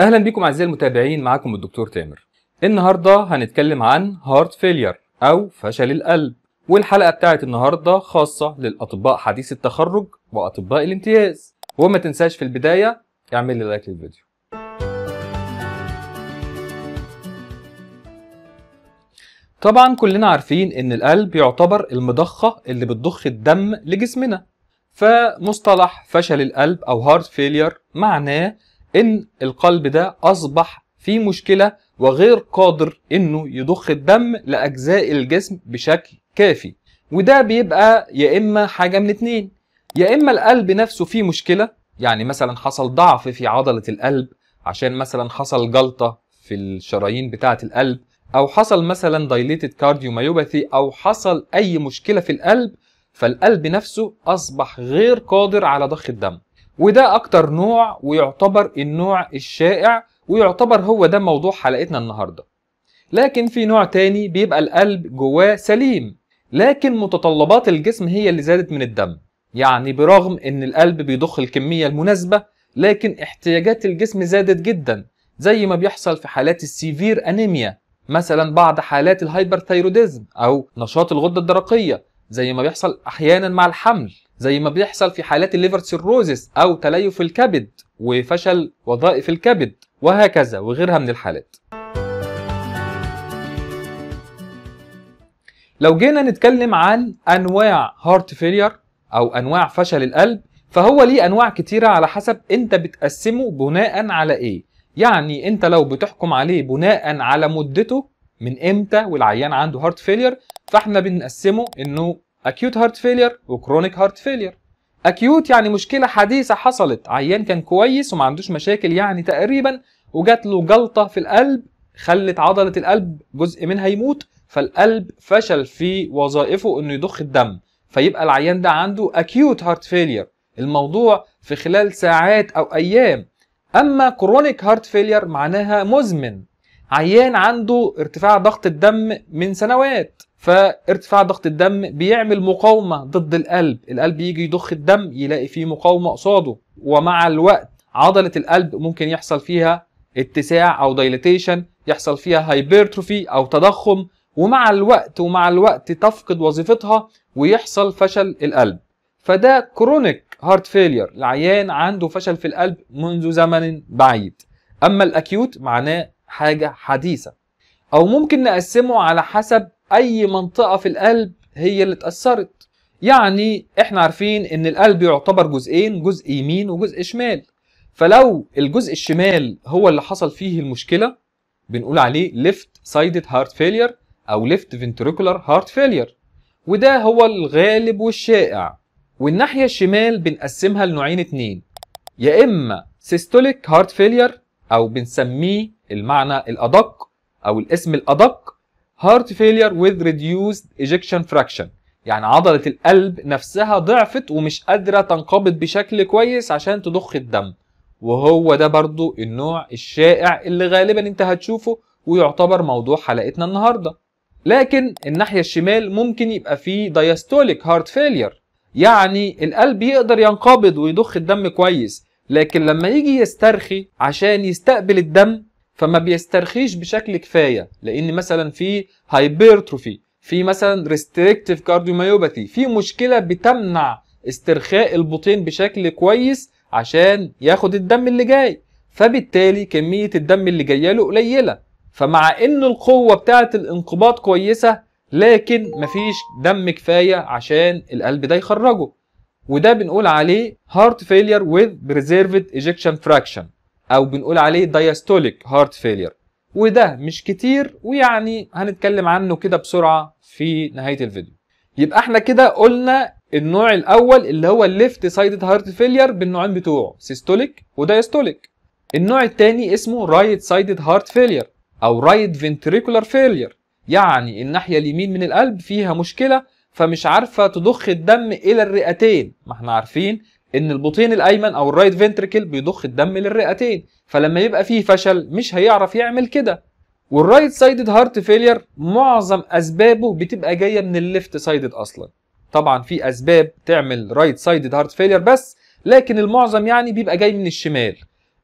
اهلا بيكم اعزائي المتابعين معاكم الدكتور تامر النهارده هنتكلم عن هارت فيلير او فشل القلب والحلقه بتاعت النهارده خاصه للاطباء حديث التخرج واطباء الامتياز وما تنساش في البدايه اعمل لي لايك للفيديو طبعا كلنا عارفين ان القلب يعتبر المضخه اللي بتضخ الدم لجسمنا فمصطلح فشل القلب او هارت فيلير معناه ان القلب ده اصبح في مشكلة وغير قادر انه يضخ الدم لاجزاء الجسم بشكل كافي وده بيبقى يا اما حاجة من اتنين يا اما القلب نفسه فيه مشكلة يعني مثلا حصل ضعف في عضلة القلب عشان مثلا حصل جلطة في الشرايين بتاعة القلب او حصل مثلا دايليتد كارديوميوباثي او حصل اي مشكلة في القلب فالقلب نفسه اصبح غير قادر على ضخ الدم وده اكتر نوع ويعتبر النوع الشائع ويعتبر هو ده موضوع حلقتنا النهارده لكن في نوع تاني بيبقى القلب جواه سليم لكن متطلبات الجسم هي اللي زادت من الدم يعني برغم ان القلب بيضخ الكمية المناسبة لكن احتياجات الجسم زادت جدا زي ما بيحصل في حالات السيفير انيميا مثلا بعد حالات الهايبرثيروديزم او نشاط الغدة الدرقية زي ما بيحصل احيانا مع الحمل زي ما بيحصل في حالات الليفر سيروزس او تليف الكبد وفشل وظائف الكبد وهكذا وغيرها من الحالات لو جينا نتكلم عن انواع هارت فيلير او انواع فشل القلب فهو ليه انواع كتيره على حسب انت بتقسمه بناء على ايه يعني انت لو بتحكم عليه بناء على مدته من امتى والعيان عنده هارت فيلير فاحنا بنقسمه انه اكيوت هارت فيلير وكرونيك هارت فيلير اكيوت يعني مشكله حديثه حصلت عيان كان كويس وما عندوش مشاكل يعني تقريبا وجات له جلطه في القلب خلت عضله القلب جزء منها يموت فالقلب فشل في وظائفه انه يضخ الدم فيبقى العيان ده عنده اكيوت هارت فيلير الموضوع في خلال ساعات او ايام اما كرونيك هارت فيلير معناها مزمن عيان عنده ارتفاع ضغط الدم من سنوات فارتفاع ضغط الدم بيعمل مقاومه ضد القلب القلب يجي يضخ الدم يلاقي فيه مقاومه قصاده ومع الوقت عضله القلب ممكن يحصل فيها اتساع او دايليتيشن يحصل فيها هايبرتروفي او تضخم ومع الوقت ومع الوقت تفقد وظيفتها ويحصل فشل القلب فده كرونيك هارت فيلير العيان عنده فشل في القلب منذ زمن بعيد اما الاكيوت معناه حاجه حديثه او ممكن نقسمه على حسب اي منطقه في القلب هي اللي اتاثرت يعني احنا عارفين ان القلب يعتبر جزئين جزء يمين وجزء شمال فلو الجزء الشمال هو اللي حصل فيه المشكله بنقول عليه left sided heart failure او left ventricular heart failure وده هو الغالب والشائع والناحية الشمال بنقسمها لنوعين اتنين يا إما systolic heart failure أو بنسميه المعنى الأدق أو الاسم الأدق heart failure with reduced ejection fraction يعني عضلة القلب نفسها ضعفت ومش قادرة تنقبض بشكل كويس عشان تضخ الدم وهو ده برضو النوع الشائع اللي غالبا انت هتشوفه ويعتبر موضوع حلقتنا النهاردة لكن الناحية الشمال ممكن يبقى فيه دايستوليك هارت فيلير يعني القلب يقدر ينقبض ويضخ الدم كويس لكن لما يجي يسترخي عشان يستقبل الدم فما بيسترخيش بشكل كفايه لان مثلا في هايبرتروفي في مثلا ريستريكتيف كارديوميوباثي في مشكله بتمنع استرخاء البطين بشكل كويس عشان ياخد الدم اللي جاي فبالتالي كميه الدم اللي جايه له قليله فمع ان القوه بتاعه الانقباض كويسه لكن مفيش دم كفايه عشان القلب ده يخرجه وده بنقول عليه هارت فيلير with preserved ejection fraction او بنقول عليه دايستوليك هارت فيلير وده مش كتير ويعني هنتكلم عنه كده بسرعه في نهايه الفيديو يبقى احنا كده قلنا النوع الاول اللي هو الليفت سايدد هارت فيلير بالنوعين بتوعه سيستوليك ودايستوليك النوع الثاني اسمه رايت سايدد هارت فيلير او رايت فينتريكولار فيلير يعني الناحيه اليمين من القلب فيها مشكله فمش عارفه تضخ الدم الى الرئتين ما احنا عارفين ان البطين الايمن او الرايت فنتركل بيضخ الدم للرئتين فلما يبقى فيه فشل مش هيعرف يعمل كده والرايت سايدد هارت فيلير معظم اسبابه بتبقى جايه من الليفت سايدد اصلا طبعا في اسباب تعمل رايت سايدد هارت فيلير بس لكن المعظم يعني بيبقى جاي من الشمال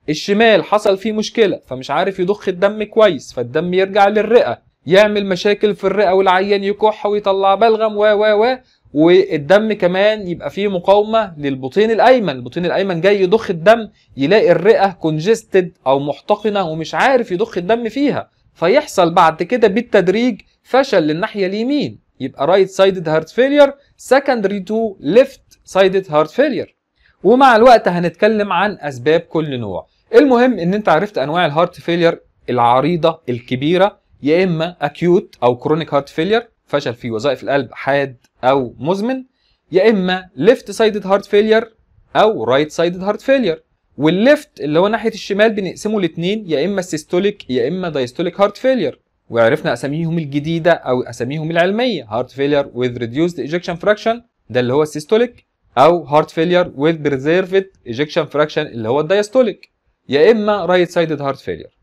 الشمال حصل فيه مشكله فمش عارف يضخ الدم كويس فالدم يرجع للرئه يعمل مشاكل في الرئه والعيان يكح ويطلع بلغم و و و والدم كمان يبقى فيه مقاومه للبطين الايمن البطين الايمن جاي يضخ الدم يلاقي الرئه كونجستد او محتقنه ومش عارف يضخ الدم فيها فيحصل بعد كده بالتدريج فشل للناحيه اليمين يبقى رايت سايدد هارت فيلير سكندري تو ليفت سايدد هارت فيلير ومع الوقت هنتكلم عن اسباب كل نوع المهم ان انت عرفت انواع الهارت فيلير العريضه الكبيره يا اما اكيوت او كرونيك هارت فيلير فشل في وظائف القلب حاد او مزمن يا اما ليفت سايدد هارت فيلير او رايت سايدد هارت فيلير والليفت اللي هو ناحيه الشمال بنقسمه لاثنين يا اما سيستوليك يا اما دايستوليك هارت فيلير وعرفنا اساميهم الجديده او اساميهم العلميه هارت فيلير وذ ريديوسد ايجكشن فراكشن ده اللي هو السيستوليك او هارت فيلير وذ بريزيرفد ايجكشن فراكشن اللي هو الدايستوليك يا اما رايت سايدد هارت فيلير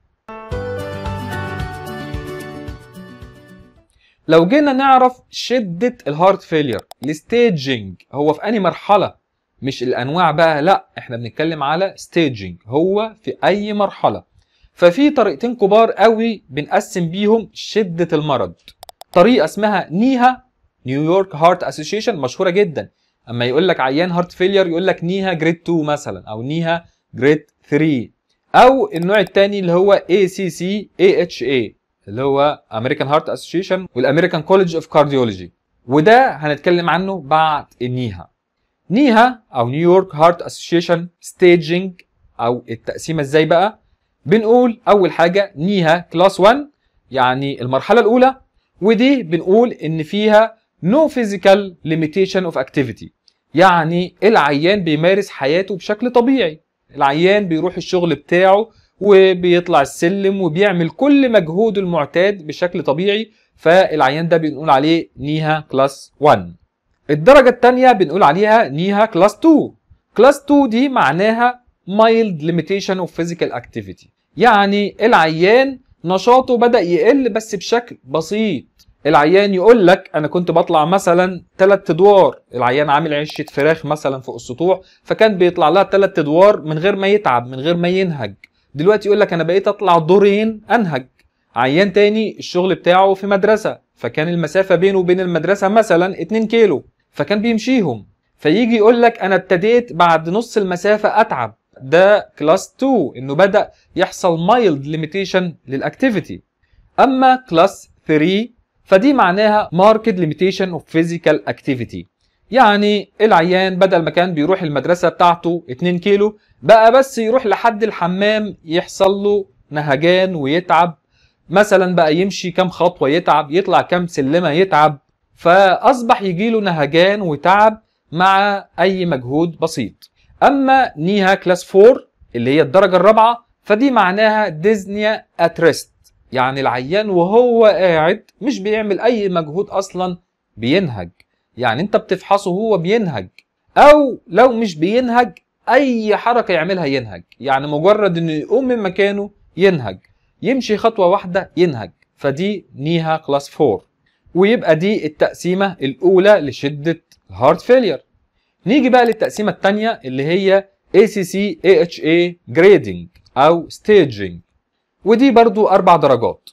لو جينا نعرف شده الهارت فيلير الستيجنج هو في انهي مرحله مش الانواع بقى لا احنا بنتكلم على ستيجنج هو في اي مرحله ففي طريقتين كبار قوي بنقسم بيهم شده المرض طريقه اسمها نيها نيويورك هارت اسوشيشن مشهوره جدا اما يقول لك عيان هارت فيلير يقول لك نيها جريد 2 مثلا او نيها جريد 3 او النوع الثاني اللي هو ACC AHA اللي هو امريكان هارت اسوشيشن والامريكان كولج اوف كارديولوجي وده هنتكلم عنه بعد النيها نيها او نيويورك هارت اسوشيشن ستيجنج او التقسيمه ازاي بقى بنقول اول حاجه نيها كلاس 1 يعني المرحله الاولى ودي بنقول ان فيها نو فيزيكال ليميتيشن اوف اكتيفيتي يعني العيان بيمارس حياته بشكل طبيعي العيان بيروح الشغل بتاعه وبيطلع السلم وبيعمل كل مجهوده المعتاد بشكل طبيعي فالعيان ده بنقول عليه نيها كلاس 1 الدرجة الثانية بنقول عليها نيها كلاس 2 كلاس 2 دي معناها mild limitation of physical activity يعني العيان نشاطه بدأ يقل بس بشكل بسيط العيان يقول لك انا كنت بطلع مثلا ثلاث ادوار العيان عامل عشه فراخ مثلا فوق السطوح فكان بيطلع لها ثلاث ادوار من غير ما يتعب من غير ما ينهج دلوقتي يقول لك انا بقيت اطلع دورين انهج عيان تاني الشغل بتاعه في مدرسه فكان المسافه بينه وبين المدرسه مثلا 2 كيلو فكان بيمشيهم فيجي يقول لك انا ابتديت بعد نص المسافه اتعب ده كلاس 2 انه بدا يحصل مايلد ليميتيشن للاكتيفيتي اما كلاس 3 فدي معناها ماركت ليميتيشن اوف فيزيكال اكتيفيتي يعني العيان بدل ما كان بيروح المدرسة بتاعته 2 كيلو بقى بس يروح لحد الحمام يحصل له نهجان ويتعب مثلا بقى يمشي كام خطوة يتعب يطلع كام سلمة يتعب فأصبح يجيله نهجان وتعب مع أي مجهود بسيط أما نيها كلاس 4 اللي هي الدرجة الرابعة فدي معناها ديزنيا اتريست يعني العيان وهو قاعد مش بيعمل أي مجهود أصلا بينهج يعني انت بتفحصه وهو بينهج او لو مش بينهج اي حركه يعملها ينهج يعني مجرد انه يقوم من مكانه ينهج يمشي خطوه واحده ينهج فدي نيها كلاس 4 ويبقى دي التقسيمه الاولى لشده الهارت فيلير نيجي بقى للتقسيمه الثانيه اللي هي ACC AHA grading او staging ودي برضو اربع درجات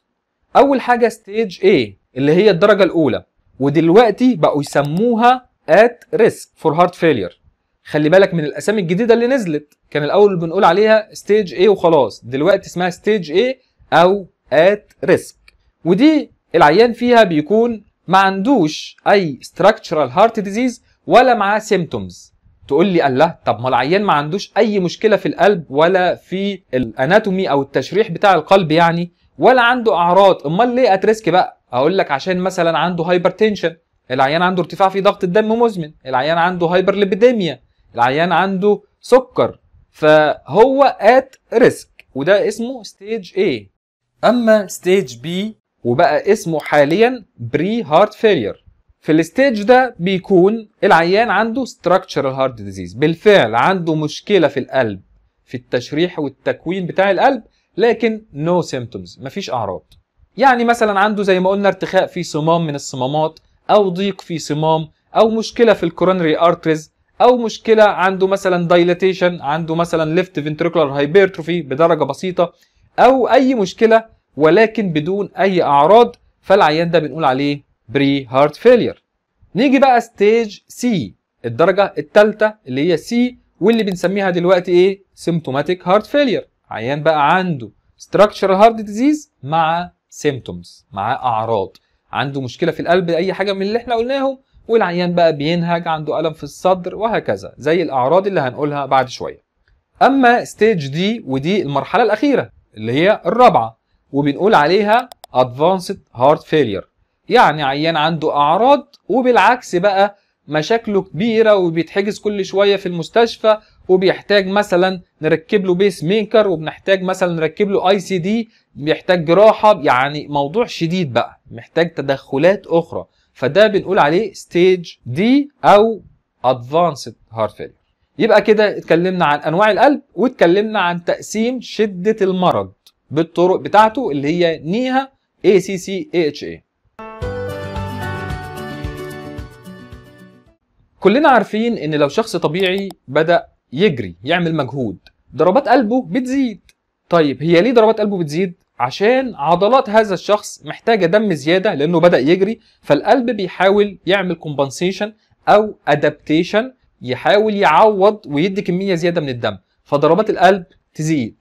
اول حاجه ستيج A اللي هي الدرجه الاولى ودلوقتي بقوا يسموها ات ريسك فور هارت فيلير خلي بالك من الاسامي الجديده اللي نزلت كان الاول بنقول عليها ستيج A وخلاص دلوقتي اسمها ستيج A او ات ريسك ودي العيان فيها بيكون ما عندوش اي structural heart disease ولا معاه symptoms تقول لي الله طب ما العيان ما عندوش اي مشكله في القلب ولا في الاناتومي او التشريح بتاع القلب يعني ولا عنده اعراض امال ليه ريسك بقى اقول لك عشان مثلا عنده تنشن العيان عنده ارتفاع في ضغط الدم مزمن العيان عنده ليبيديميا العيان عنده سكر فهو ات ريسك وده اسمه ستيج A اما ستيج B وبقى اسمه حاليا بري هارت فيلير في الستيج ده بيكون العيان عنده structural heart disease بالفعل عنده مشكلة في القلب في التشريح والتكوين بتاع القلب لكن no سيمتومز مفيش أعراض يعني مثلا عنده زي ما قلنا ارتخاء في صمام من الصمامات او ضيق في صمام او مشكله في الكورونري ارتريز او مشكله عنده مثلا دايليتيشن عنده مثلا ليفت فينتريكولار هايبرتروفي بدرجه بسيطه او اي مشكله ولكن بدون اي اعراض فالعيان ده بنقول عليه بري هارت فيلير نيجي بقى ستيج سي الدرجه الثالثه اللي هي سي واللي بنسميها دلوقتي ايه سيمتوماتيك هارت فيلير عيان بقى عنده structural heart disease مع سيمتومز معاه اعراض عنده مشكله في القلب اي حاجه من اللي احنا قلناهم والعيان بقى بينهج عنده الم في الصدر وهكذا زي الاعراض اللي هنقولها بعد شويه اما ستيج دي ودي المرحله الاخيره اللي هي الرابعه وبنقول عليها ادفانسد هارت فيلير يعني عيان عنده اعراض وبالعكس بقى مشاكله كبيره وبيتحجز كل شويه في المستشفى وبيحتاج مثلا نركب له بيس ميكر وبنحتاج مثلا نركب له اي سي دي بيحتاج جراحه يعني موضوع شديد بقى محتاج تدخلات اخرى فده بنقول عليه ستيج دي او ادفانسد هارت فيلير يبقى كده اتكلمنا عن انواع القلب واتكلمنا عن تقسيم شده المرض بالطرق بتاعته اللي هي نيها اي سي سي اي كلنا عارفين ان لو شخص طبيعي بدأ يجري يعمل مجهود ضربات قلبه بتزيد طيب هي ليه ضربات قلبه بتزيد عشان عضلات هذا الشخص محتاجه دم زياده لانه بدا يجري فالقلب بيحاول يعمل كومبانسيشن او ادابتيشن يحاول يعوض ويدي كميه زياده من الدم فضربات القلب تزيد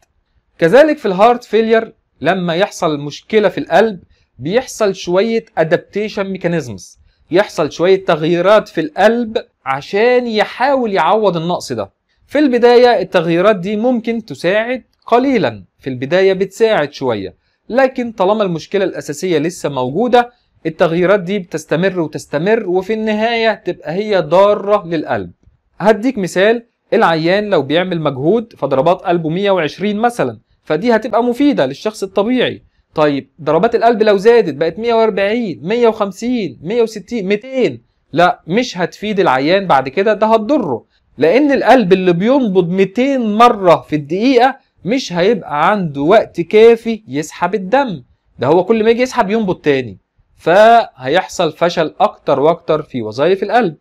كذلك في الهارت فيلير لما يحصل مشكله في القلب بيحصل شويه ادابتيشن ميكانيزمز يحصل شويه تغييرات في القلب عشان يحاول يعوض النقص ده في البداية التغييرات دي ممكن تساعد قليلا في البداية بتساعد شوية لكن طالما المشكلة الأساسية لسه موجودة التغييرات دي بتستمر وتستمر وفي النهاية تبقى هي ضارة للقلب هديك مثال العيان لو بيعمل مجهود فضربات قلبه 120 مثلا فدي هتبقى مفيدة للشخص الطبيعي طيب ضربات القلب لو زادت بقت 140 150 160 200 لا مش هتفيد العيان بعد كده ده هتضره لان القلب اللي بينبض 200 مره في الدقيقه مش هيبقى عنده وقت كافي يسحب الدم ده هو كل ما يجي يسحب ينبض تاني فهيحصل فشل اكتر واكتر في وظائف القلب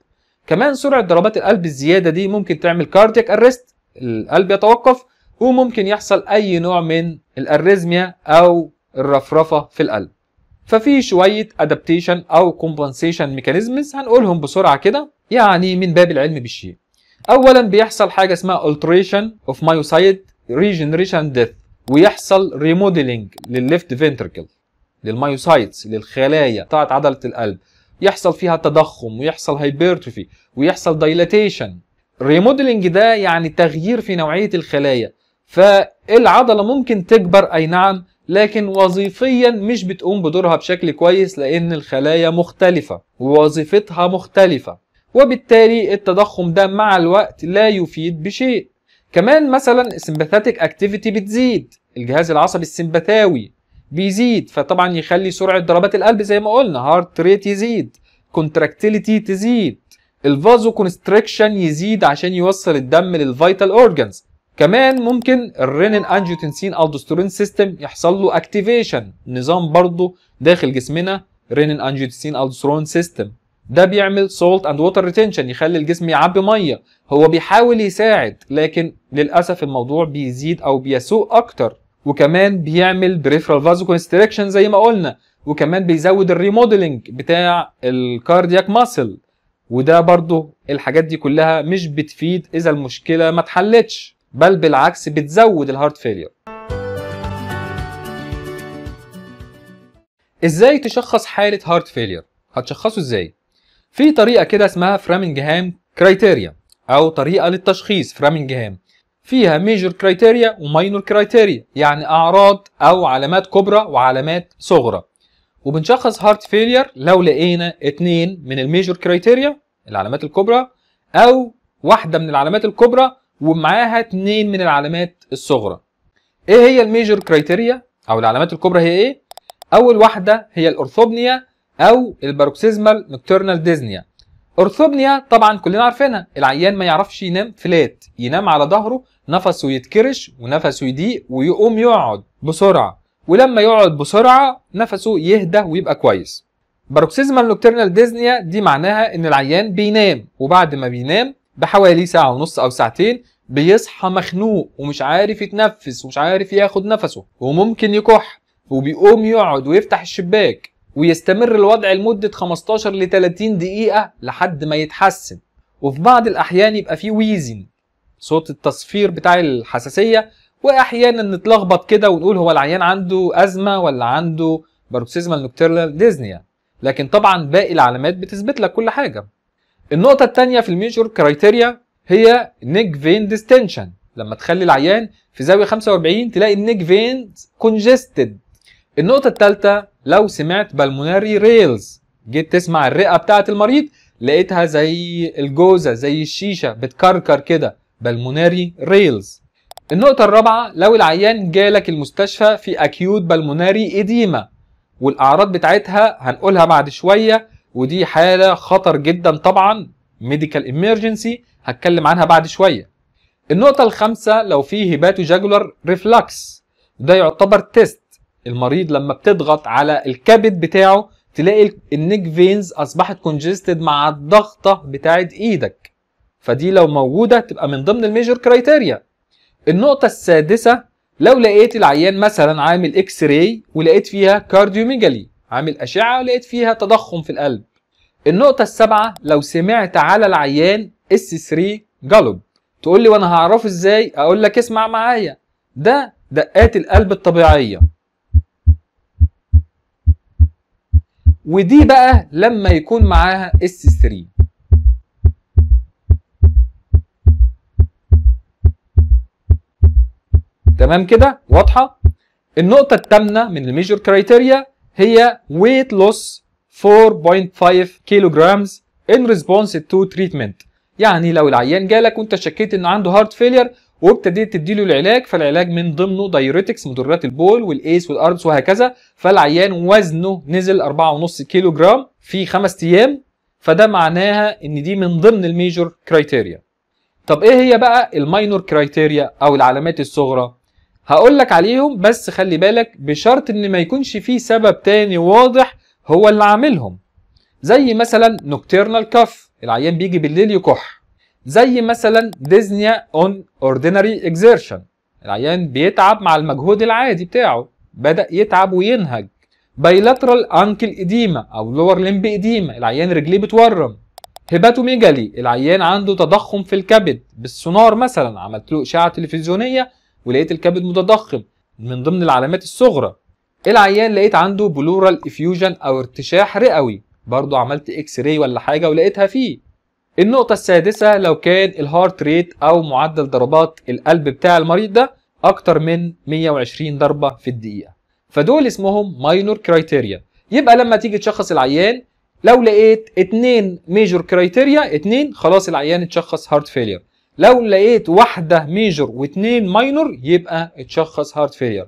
كمان سرعه ضربات القلب الزياده دي ممكن تعمل كاردياك ارست القلب يتوقف وممكن يحصل اي نوع من الاريزميا او الرفرفه في القلب ففي شويه ادابتيشن او كومبنسيشن ميكانيزمز هنقولهم بسرعه كده يعني من باب العلم بالشيء اولا بيحصل حاجه اسمها alteration of myocyte regeneration death ويحصل ريموديلنج للليفت فنتركل للمايوسايتس للخلايا بتاعت عضله القلب يحصل فيها تضخم ويحصل هايبرتروفي ويحصل دايلاتيشن الريموديلنج ده يعني تغيير في نوعيه الخلايا فالعضله ممكن تكبر اي نعم لكن وظيفيا مش بتقوم بدورها بشكل كويس لان الخلايا مختلفه ووظيفتها مختلفه وبالتالي التضخم ده مع الوقت لا يفيد بشيء كمان مثلا السمباثاتيك اكتيفيتي بتزيد الجهاز العصبي السمبثاوي بيزيد فطبعا يخلي سرعه ضربات القلب زي ما قلنا هارت ريت يزيد كونتراكتيليتي تزيد الفازو كونستريكشن يزيد عشان يوصل الدم للفيتال اورجانز كمان ممكن الرينين انجيوتنسين الدوسترون سيستم يحصل له اكتيفيشن نظام برضه داخل جسمنا رينين انجيوتنسين الدوسترون سيستم ده بيعمل سولت اند ووتر ريتنشن يخلي الجسم يعبي ميه هو بيحاول يساعد لكن للاسف الموضوع بيزيد او بيسوء اكتر وكمان بيعمل بريفرال فازو كونستريكشن زي ما قلنا وكمان بيزود الريموديلنج بتاع الكاردياك ماسل وده برضه الحاجات دي كلها مش بتفيد اذا المشكله ما اتحلتش بل بالعكس بتزود الهارت فيلير ازاي تشخص حاله هارت فيلير هتشخصه ازاي في طريقة كده اسمها فرامنجهام كرايتيريا أو طريقة للتشخيص فرامنجهام فيها ميجور كرايتيريا وماينور كرايتيريا يعني أعراض أو علامات كبرى وعلامات صغرى وبنشخص هارت فيلير لو لقينا اتنين من الميجور كرايتيريا العلامات الكبرى أو واحدة من العلامات الكبرى ومعاها اتنين من العلامات الصغرى ايه هي الميجور كرايتيريا او العلامات الكبرى هي ايه اول واحده هي الاورثوبنيا او الباروكسيزمال نوكتورنال ديزنيا اورثوبنيا طبعا كلنا عارفينها العيان ما يعرفش ينام فلات ينام على ظهره نفسه يتكرش ونفسه يضيق ويقوم يقعد بسرعه ولما يقعد بسرعه نفسه يهدى ويبقى كويس باروكسيزمال نوكتيرنال ديزنيا دي معناها ان العيان بينام وبعد ما بينام بحوالي ساعه ونص او ساعتين بيصحى مخنوق ومش عارف يتنفس ومش عارف ياخد نفسه وممكن يكح وبيقوم يقعد ويفتح الشباك ويستمر الوضع لمدة 15 ل 30 دقيقة لحد ما يتحسن وفي بعض الأحيان يبقى فيه ويزن صوت التصفير بتاع الحساسية وأحيانا نتلخبط كده ونقول هو العيان عنده أزمة ولا عنده باروكسيزما نوكتيرنال ديزنيا لكن طبعا باقي العلامات بتثبت لك كل حاجة النقطة الثانية في الميجور كرايتيريا هي نيك فين ديستنشن لما تخلي العيان في زاوية 45 تلاقي النيك فين كونجستد النقطة الثالثة لو سمعت بالموناري ريلز جيت تسمع الرئه بتاعه المريض لقيتها زي الجوزه زي الشيشه بتكركر كده بالموناري ريلز النقطة الرابعة لو العيان جالك المستشفى في أكيوت بالموناري اديما والأعراض بتاعتها هنقولها بعد شوية ودي حالة خطر جدا طبعا ميديكال ايمرجنسي هتكلم عنها بعد شوية النقطة الخامسة لو في هيباتوجاجولار ريفلكس ده يعتبر تيست المريض لما بتضغط على الكبد بتاعه تلاقي النيك فينز اصبحت كونجستد مع الضغطه بتاعه ايدك فدي لو موجوده تبقى من ضمن الميجر كرايتيريا النقطه السادسه لو لقيت العيان مثلا عامل اكس راي ولقيت فيها كارديوميجالي عامل اشعه ولقيت فيها تضخم في القلب النقطة السابعة لو سمعت على العيان اس 3 جالوب تقول لي وانا هعرفه ازاي اقول لك اسمع معايا ده دقات القلب الطبيعية ودي بقى لما يكون معاها اس 3 تمام كده واضحه النقطه الثامنه من الميجر كرايتيريا هي ويت لوس 4.5 كيلو جرامز ان ريسبونس تو تريتمنت يعني لو العيان جالك وانت شكيت انه عنده هارت فيلير وابتديت تديله العلاج فالعلاج من ضمنه دايوريتكس مضرات البول والايس والاردس وهكذا فالعيان وزنه نزل 4.5 كيلو جرام في خمس ايام فده معناها ان دي من ضمن الميجور كرايتيريا طب ايه هي بقى الماينور كرايتيريا او العلامات الصغرى هقول لك عليهم بس خلي بالك بشرط ان ما يكونش فيه سبب تاني واضح هو اللي عاملهم زي مثلا نوكتيرنال كاف العيان بيجي بالليل يكح زي مثلا ديزنيا اون اوردينري اكزيرشن العيان بيتعب مع المجهود العادي بتاعه بدأ يتعب وينهج بايلاترال انكل اديما او لور لمب اديما العيان رجليه بتورم هيباتوميجالي العيان عنده تضخم في الكبد بالسونار مثلا عملت له اشعه تلفزيونيه ولقيت الكبد متضخم من ضمن العلامات الصغرى العيان لقيت عنده بلورال افيوجن او ارتشاح رئوي برضه عملت اكس راي ولا حاجه ولقيتها فيه النقطة السادسة لو كان الهارت ريت أو معدل ضربات القلب بتاع المريض ده اكتر من 120 ضربه في الدقيقه فدول اسمهم ماينور كرايتيريا يبقى لما تيجي تشخص العيان لو لقيت اتنين ميجور كرايتيريا اتنين خلاص العيان اتشخص هارت فيلير لو لقيت واحده ميجور واتنين ماينور يبقى اتشخص هارت فيلير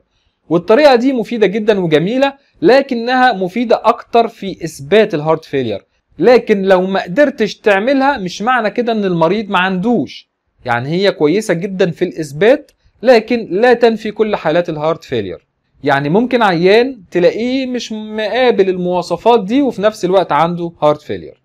والطريقه دي مفيده جدا وجميله لكنها مفيده اكتر في اثبات الهارت فيلير لكن لو ما قدرتش تعملها مش معنى كده ان المريض ما عندوش يعني هي كويسه جدا في الاثبات لكن لا تنفي كل حالات الهارت فيلير يعني ممكن عيان تلاقيه مش مقابل المواصفات دي وفي نفس الوقت عنده هارت فيلير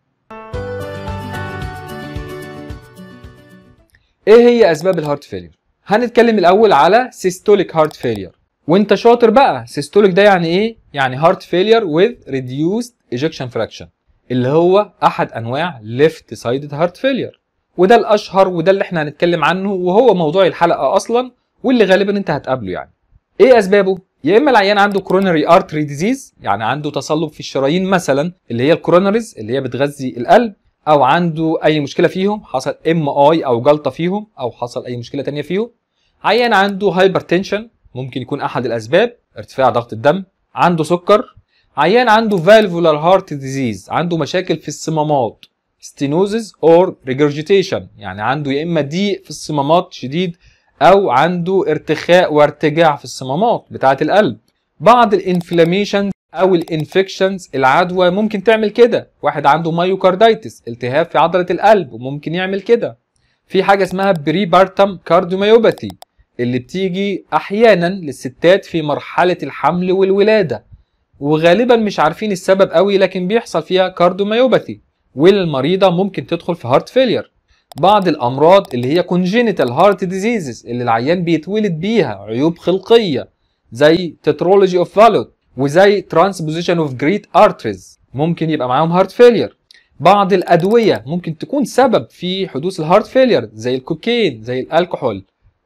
ايه هي اسباب الهارت فيلير هنتكلم الاول على سيستوليك هارت فيلير وانت شاطر بقى سيستوليك ده يعني ايه يعني هارت فيلير وذ ريديوسد ايجكشن فراكشن اللي هو احد انواع ليفت سايدد هارت فيلير وده الاشهر وده اللي احنا هنتكلم عنه وهو موضوع الحلقه اصلا واللي غالبا انت هتقابله يعني ايه اسبابه يا اما العيان عنده كورونري ارتري ديزيز يعني عنده تصلب في الشرايين مثلا اللي هي الكورونريز اللي هي بتغذي القلب او عنده اي مشكله فيهم حصل ام اي او جلطه فيهم او حصل اي مشكله تانية فيهم عيان عنده هايبرتنشن ممكن يكون احد الاسباب ارتفاع ضغط الدم عنده سكر عيان عنده فالفولار هارت ديزيز عنده مشاكل في الصمامات ستينوزز اور ريجرجيتيشن يعني عنده يا اما ضيق في الصمامات شديد أو عنده ارتخاء وارتجاع في الصمامات بتاعة القلب بعض الانفلاميشنز أو الانفكشنز العدوى ممكن تعمل كده واحد عنده مايوكاردايتس التهاب في عضلة القلب وممكن يعمل كده في حاجة اسمها بريبارتم كارديوميوباثي اللي بتيجي أحيانا للستات في مرحلة الحمل والولادة وغالبا مش عارفين السبب قوي لكن بيحصل فيها كارديوميوباثي والمريضة ممكن تدخل في هارت فيلير بعض الامراض اللي هي congenital heart diseases اللي العيان بيتولد بيها عيوب خلقيه زي tetralogy of valut وزي transposition of great arteries ممكن يبقى معاهم heart failure بعض الادويه ممكن تكون سبب في حدوث الهارت فيلير زي الكوكين زي الالكحول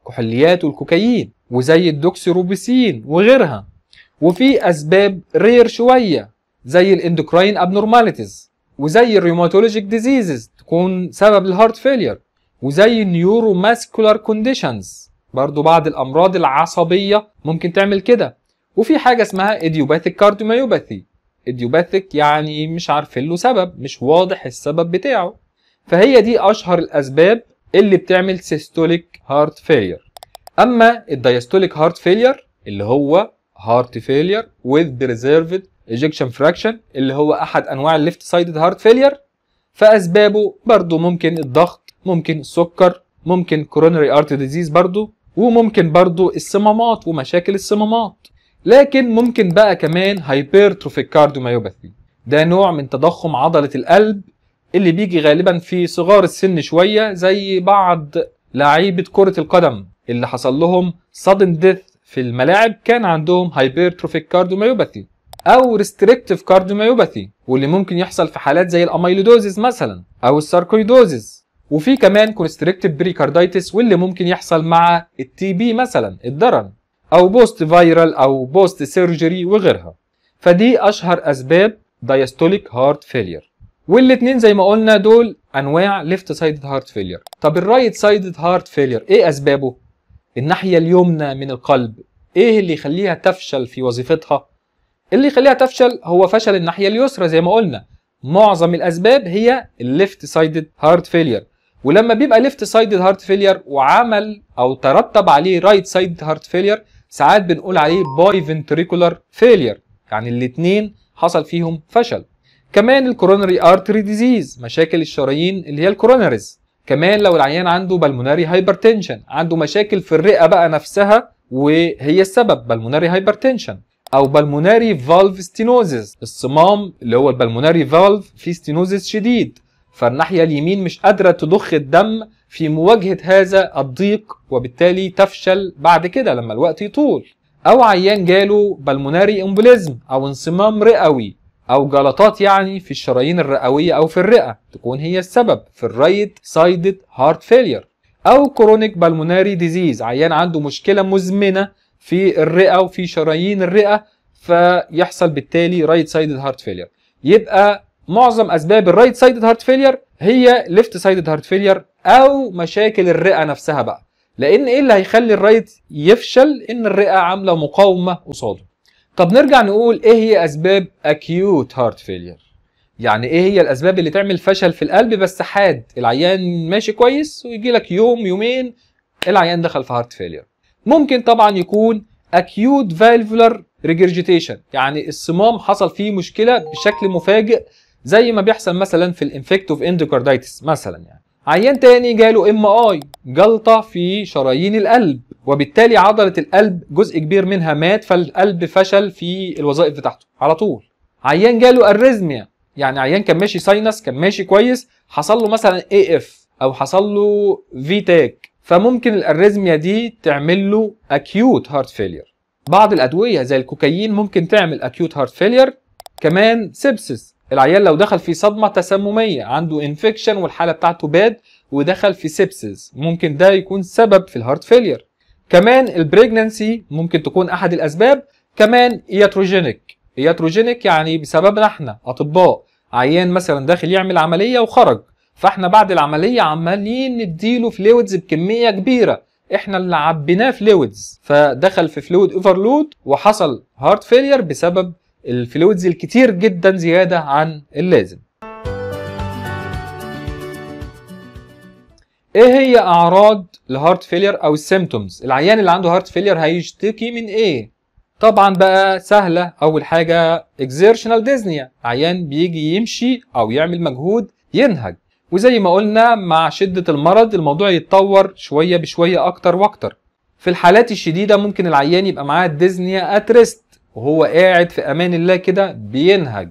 كحوليات والكوكايين وزي الدوكسيروبيسين وغيرها وفي اسباب رير شويه زي الاندوكراين ابنورماليتيز وزي الريوماتولوجيك ديزيزز تكون سبب الهارت فيلير وزي النيورو ماسكولار كونديشنز برضو بعض الامراض العصبيه ممكن تعمل كده وفي حاجه اسمها ايديوباثيك كارديوميوباثي ايديوباثيك يعني مش عارفين إيه له سبب مش واضح السبب بتاعه فهي دي اشهر الاسباب اللي بتعمل سيستوليك هارت فيلير اما الدايستوليك هارت فيلير اللي هو هارت فيلير with بريزيرفد ايجكشن فراكشن اللي هو احد انواع الليفت سايدد هارت فيلير فاسبابه برضو ممكن الضغط ممكن السكر ممكن كورونري ارت ديزيز برضو وممكن برضو الصمامات ومشاكل الصمامات لكن ممكن بقى كمان هايبرتروفيك كارديوميوباثي ده نوع من تضخم عضله القلب اللي بيجي غالبا في صغار السن شويه زي بعض لعيبه كره القدم اللي حصل لهم sudden death في الملاعب كان عندهم هايبرتروفيك كارديوميوباثي او ريستريكتيف كارديوميوباثي واللي ممكن يحصل في حالات زي الاميلودوزيز مثلا او الساركويدوزيز وفي كمان كونستريكتيف بريكاردايتس واللي ممكن يحصل مع التي بي مثلا الدرن او بوست فايرال او بوست سيرجري وغيرها فدي اشهر اسباب دايستوليك هارت فيلير والاتنين زي ما قلنا دول انواع ليفت سايدد هارت فيلير طب الرايت سايدد هارت فيلير ايه اسبابه الناحيه اليمنى من القلب ايه اللي يخليها تفشل في وظيفتها اللي يخليها تفشل هو فشل الناحيه اليسرى زي ما قلنا معظم الاسباب هي الليفت سايدد هارت فيلير ولما بيبقى ليفت سايدد هارت فيلير وعمل او ترتب عليه رايت سايدد هارت فيلير ساعات بنقول عليه باي فنتريكولار فيلير يعني الاثنين حصل فيهم فشل كمان الكورونري ارتري ديزيز مشاكل الشرايين اللي هي الكورونريز كمان لو العيان عنده بالموناري هايبرتنشن عنده مشاكل في الرئه بقى نفسها وهي السبب بالموناري هايبرتنشن او بالموناري فالف ستينوزيس الصمام اللي هو البلموناري فالف فيه ستينوزيس شديد فالناحيه اليمين مش قادره تضخ الدم في مواجهه هذا الضيق وبالتالي تفشل بعد كده لما الوقت يطول او عيان جاله بالموناري امبوليزم او انصمام رئوي او جلطات يعني في الشرايين الرئويه او في الرئه تكون هي السبب في الرايت سايدد هارت فيلير او كرونيك بالموناري ديزيز عيان عنده مشكله مزمنه في الرئه وفي شرايين الرئه فيحصل بالتالي رايت سايدد هارت فيلير يبقى معظم اسباب الرايت سايدد هارت فيلير هي ليفت سايدد هارت فيلير او مشاكل الرئه نفسها بقى لان ايه اللي هيخلي الرايت يفشل ان الرئه عامله مقاومه قصاده طب نرجع نقول ايه هي اسباب اكيوت هارت فيلير يعني ايه هي الاسباب اللي تعمل فشل في القلب بس حاد العيان ماشي كويس ويجي لك يوم يومين العيان دخل في هارت فيلير ممكن طبعا يكون acute valvular regurgitation يعني الصمام حصل فيه مشكله بشكل مفاجئ زي ما بيحصل مثلا في الانفكتيف اندوكارديتس مثلا يعني عيان تاني جاله ام اي جلطه في شرايين القلب وبالتالي عضله القلب جزء كبير منها مات فالقلب فشل في الوظائف بتاعته على طول عيان جاله اريزميا يعني عيان كان ماشي ساينس كان ماشي كويس حصل له مثلا اي اف او حصل له في تاك فممكن الاريزميا دي تعمل له اكيوت هارت فيلير بعض الادويه زي الكوكايين ممكن تعمل اكيوت هارت فيلير كمان سبسس العيان لو دخل في صدمه تسمميه عنده انفكشن والحاله بتاعته باد ودخل في سبسس ممكن ده يكون سبب في الهارت فيلير كمان البريجننسي ممكن تكون احد الاسباب كمان ياتروجينيك ياتروجينيك يعني بسببنا احنا اطباء عيان مثلا داخل يعمل عمليه وخرج فاحنا بعد العمليه عمالين نديله فلويدز بكميه كبيره احنا اللي عبيناه فلويدز فدخل في فلويد اوفرلود وحصل هارت فيلير بسبب الفلويدز الكتير جدا زياده عن اللازم ايه هي اعراض الهارت فيلير او السيمتومز العيان اللي عنده هارت فيلير هيشتكي من ايه طبعا بقى سهله اول حاجه اكزيرشنال ديزنيا عيان بيجي يمشي او يعمل مجهود ينهج وزي ما قلنا مع شدة المرض الموضوع يتطور شوية بشوية أكتر وأكتر في الحالات الشديدة ممكن العيان يبقى معاه ديزنيا أتريست وهو قاعد في أمان الله كده بينهج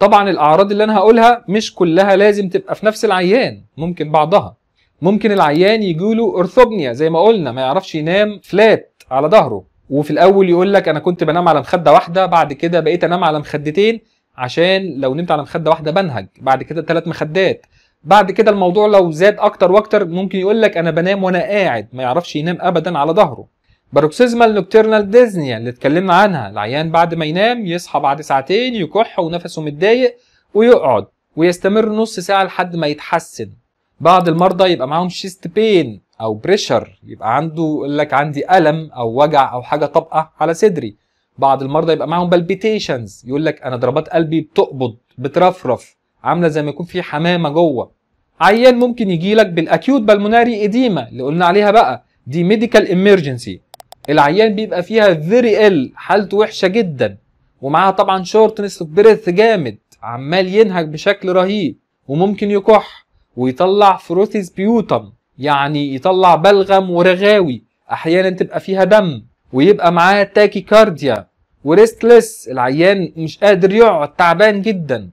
طبعا الأعراض اللي أنا هقولها مش كلها لازم تبقى في نفس العيان ممكن بعضها ممكن العيان يجيله أرثوبنيا زي ما قلنا ما يعرفش ينام فلات على ظهره وفي الأول يقول لك أنا كنت بنام على مخدة واحدة بعد كده بقيت أنام على مخدتين عشان لو نمت على مخدة واحدة بنهج بعد كده ثلاث مخدات بعد كده الموضوع لو زاد اكتر واكتر ممكن يقول لك انا بنام وانا قاعد ما يعرفش ينام ابدا على ظهره باروكسيزمال نوكتيرنال ديزنيا اللي اتكلمنا عنها العيان بعد ما ينام يصحى بعد ساعتين يكح ونفسه متضايق ويقعد ويستمر نص ساعه لحد ما يتحسن بعض المرضى يبقى معاهم شيست بين او بريشر يبقى عنده يقول لك عندي الم او وجع او حاجه طبقه على صدري بعض المرضى يبقى معاهم بالبيتيشنز يقول لك انا ضربات قلبي بتقبض بترفرف عامله زي ما يكون في حمامه جوه عيان ممكن يجي لك بالاكيوت بالموناري اديما اللي قلنا عليها بقى دي ميديكال ايمرجنسي العيان بيبقى فيها فيري ال حالته وحشه جدا ومعاها طبعا شورتنس اوف بريث جامد عمال ينهج بشكل رهيب وممكن يكح ويطلع فروثيس بيوتم يعني يطلع بلغم ورغاوي احيانا تبقى فيها دم ويبقى معاه تاكي كارديا وريستلس العيان مش قادر يقعد تعبان جدا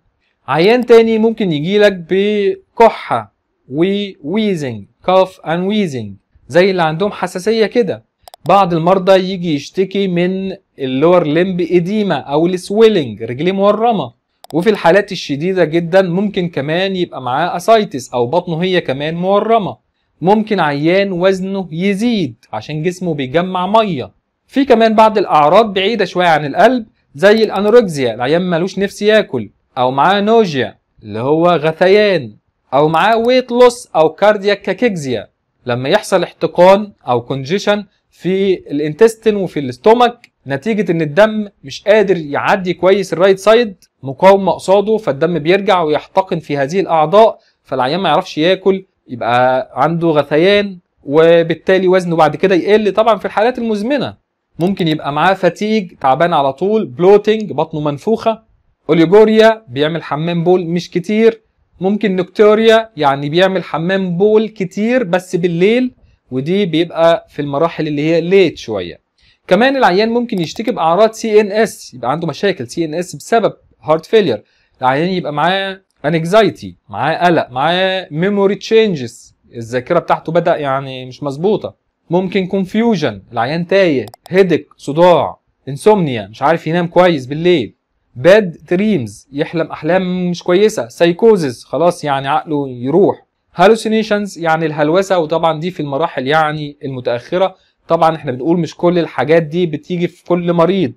عيان تاني ممكن يجيلك بكحة وويزنج كاف اند ويزنج زي اللي عندهم حساسية كده بعض المرضى يجي يشتكي من اللور لمب اديما او السويلنج رجليه مورمه وفي الحالات الشديده جدا ممكن كمان يبقى معاه اسايتس او بطنه هي كمان مورمه ممكن عيان وزنه يزيد عشان جسمه بيجمع ميه في كمان بعض الاعراض بعيده شويه عن القلب زي الأنوركزيا العيان ملوش نفس ياكل او معاه نوجيا اللي هو غثيان او معاه ويت لوس او كاردياك كاكيكزيا لما يحصل احتقان او كونجيشن في الانتستين وفي الاستومك نتيجة ان الدم مش قادر يعدي كويس الرايت سايد مقاومة قصاده فالدم بيرجع ويحتقن في هذه الاعضاء فالعيان ما يعرفش ياكل يبقى عنده غثيان وبالتالي وزنه بعد كده يقل طبعا في الحالات المزمنة ممكن يبقى معاه فتيج تعبان على طول بلوتنج بطنه منفوخة اوليجوريا بيعمل حمام بول مش كتير ممكن نكتوريا يعني بيعمل حمام بول كتير بس بالليل ودي بيبقى في المراحل اللي هي ليت شويه كمان العيان ممكن يشتكي باعراض سي ان اس يبقى عنده مشاكل سي ان اس بسبب هارت فيلير العيان يبقى معاه انكزايتي معاه قلق معاه ميموري تشينجز الذاكره بتاعته بدا يعني مش مظبوطه ممكن كونفيوجن العيان تايه هيدك صداع انسومنيا مش عارف ينام كويس بالليل باد دريمز يحلم احلام مش كويسه سايكوزز خلاص يعني عقله يروح هالوسينيشنز يعني الهلوسه وطبعا دي في المراحل يعني المتاخره طبعا احنا بنقول مش كل الحاجات دي بتيجي في كل مريض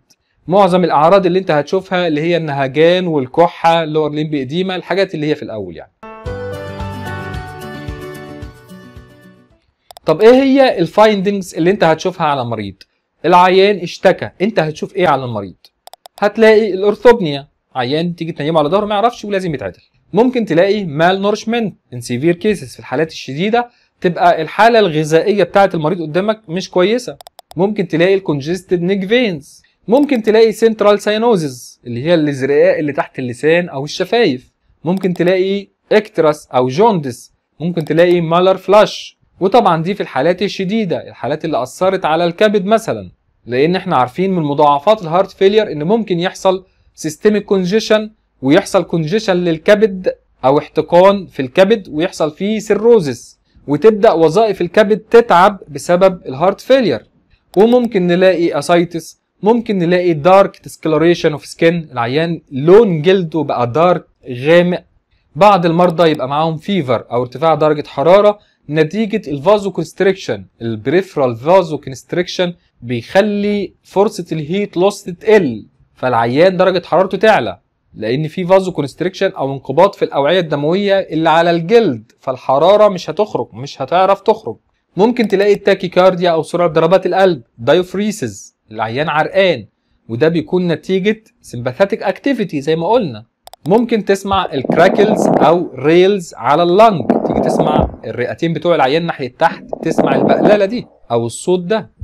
معظم الاعراض اللي انت هتشوفها اللي هي النهجان والكحه اللور ليمب قديمه الحاجات اللي هي في الاول يعني طب ايه هي الفايندنجز اللي انت هتشوفها على المريض العيان اشتكى انت هتشوف ايه على المريض هتلاقي الارثوبنيا عيان تيجي تنيمه على ظهره ما يعرفش ولازم يتعدل ممكن تلاقي مال نورشمنت ان سيفير كيسز في الحالات الشديده تبقى الحاله الغذائيه بتاعه المريض قدامك مش كويسه ممكن تلاقي الكونجستد نيك فينز ممكن تلاقي سنترال ساينوزز اللي هي الازرقاء اللي تحت اللسان او الشفايف ممكن تلاقي اكتراس او جوندس ممكن تلاقي مالر فلاش وطبعا دي في الحالات الشديده الحالات اللي اثرت على الكبد مثلا لان احنا عارفين من مضاعفات الهارت فيلير ان ممكن يحصل سيستميك كونجيشن ويحصل كونجيشن للكبد او احتقان في الكبد ويحصل فيه سيروزس وتبدا وظائف الكبد تتعب بسبب الهارت فيلير وممكن نلاقي اسايتس ممكن نلاقي دارك ديسكلوريشن اوف سكن العيان لون جلده بقى دارك غامق بعض المرضى يبقى معاهم فيفر او ارتفاع درجه حراره نتيجه الفازو كونستريكشن البريفرال فازو كونستريكشن بيخلي فرصه الهيت لوس تقل فالعيان درجه حرارته تعلى لان في فازو كونستريكشن او انقباض في الاوعيه الدمويه اللي على الجلد فالحراره مش هتخرج مش هتعرف تخرج ممكن تلاقي التاكيكارديا او سرعه ضربات القلب دايوفريسز العيان عرقان وده بيكون نتيجه سمباثاتيك اكتيفيتي زي ما قلنا ممكن تسمع الكراكلز او ريلز على اللنج تيجي تسمع الرئتين بتوع العيان ناحيه تحت تسمع البقلله دي او الصوت ده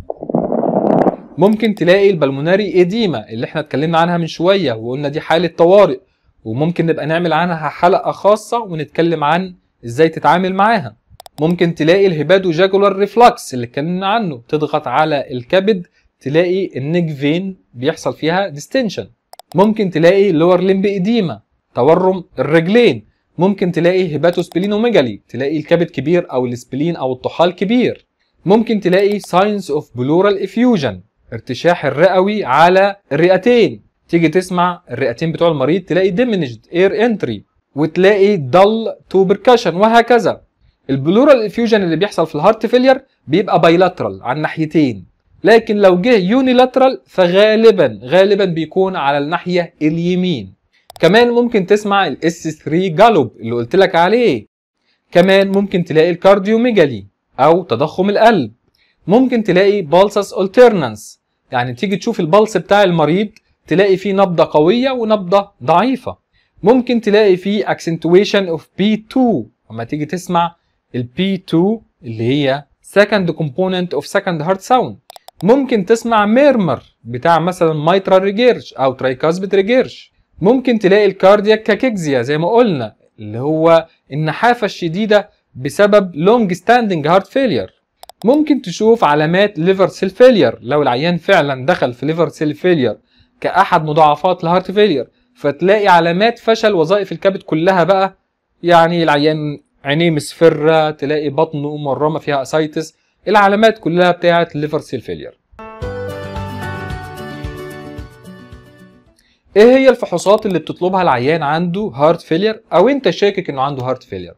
ممكن تلاقي البلموناري ايديما اللي احنا اتكلمنا عنها من شويه وقلنا دي حاله طوارئ وممكن نبقى نعمل عنها حلقه خاصه ونتكلم عن ازاي تتعامل معاها ممكن تلاقي الهبادو جاجولار ريفلاكس اللي اتكلمنا عنه تضغط على الكبد تلاقي النيك فين بيحصل فيها ديستنشن ممكن تلاقي لور لمب ايديما تورم الرجلين ممكن تلاقي سبلينوميجالي تلاقي الكبد كبير او السبلين او الطحال كبير ممكن تلاقي ساينس اوف بلورال افيوجن ارتشاح الرئوي على الرئتين تيجي تسمع الرئتين بتوع المريض تلاقي diminished اير انتري وتلاقي dull بركشن وهكذا البلورال انفيوجن اللي بيحصل في الهارت فيلير بيبقى بايلاترال على الناحيتين لكن لو جه يونيلاترال فغالبا غالبا بيكون على الناحيه اليمين كمان ممكن تسمع الاس 3 جالوب اللي قلت لك عليه كمان ممكن تلاقي الكارديوميجالي او تضخم القلب ممكن تلاقي بالسس alternance يعني تيجي تشوف البلس بتاع المريض تلاقي فيه نبضة قوية ونبضة ضعيفة ممكن تلاقي فيه accentuation of P2 لما تيجي تسمع ال P2 اللي هي second component of second heart sound ممكن تسمع ميرمر بتاع مثلا مايترال ريجيرش او تريكاسبت ريجيرش ممكن تلاقي الكاردياك كاكيكزيا زي ما قلنا اللي هو النحافة الشديدة بسبب لونج ستاندنج هارت فيلير ممكن تشوف علامات ليفر سيل فيلير لو العيان فعلا دخل في ليفر سيل فيلير كأحد مضاعفات الهارت فيلير فتلاقي علامات فشل وظائف الكبد كلها بقى يعني العيان عينيه مصفرة تلاقي بطنه مرمة فيها أسايتس العلامات كلها بتاعة ليفر سيل فيلير ايه هي الفحوصات اللي بتطلبها العيان عنده هارت فيلير او انت شاكك انه عنده هارت فيلير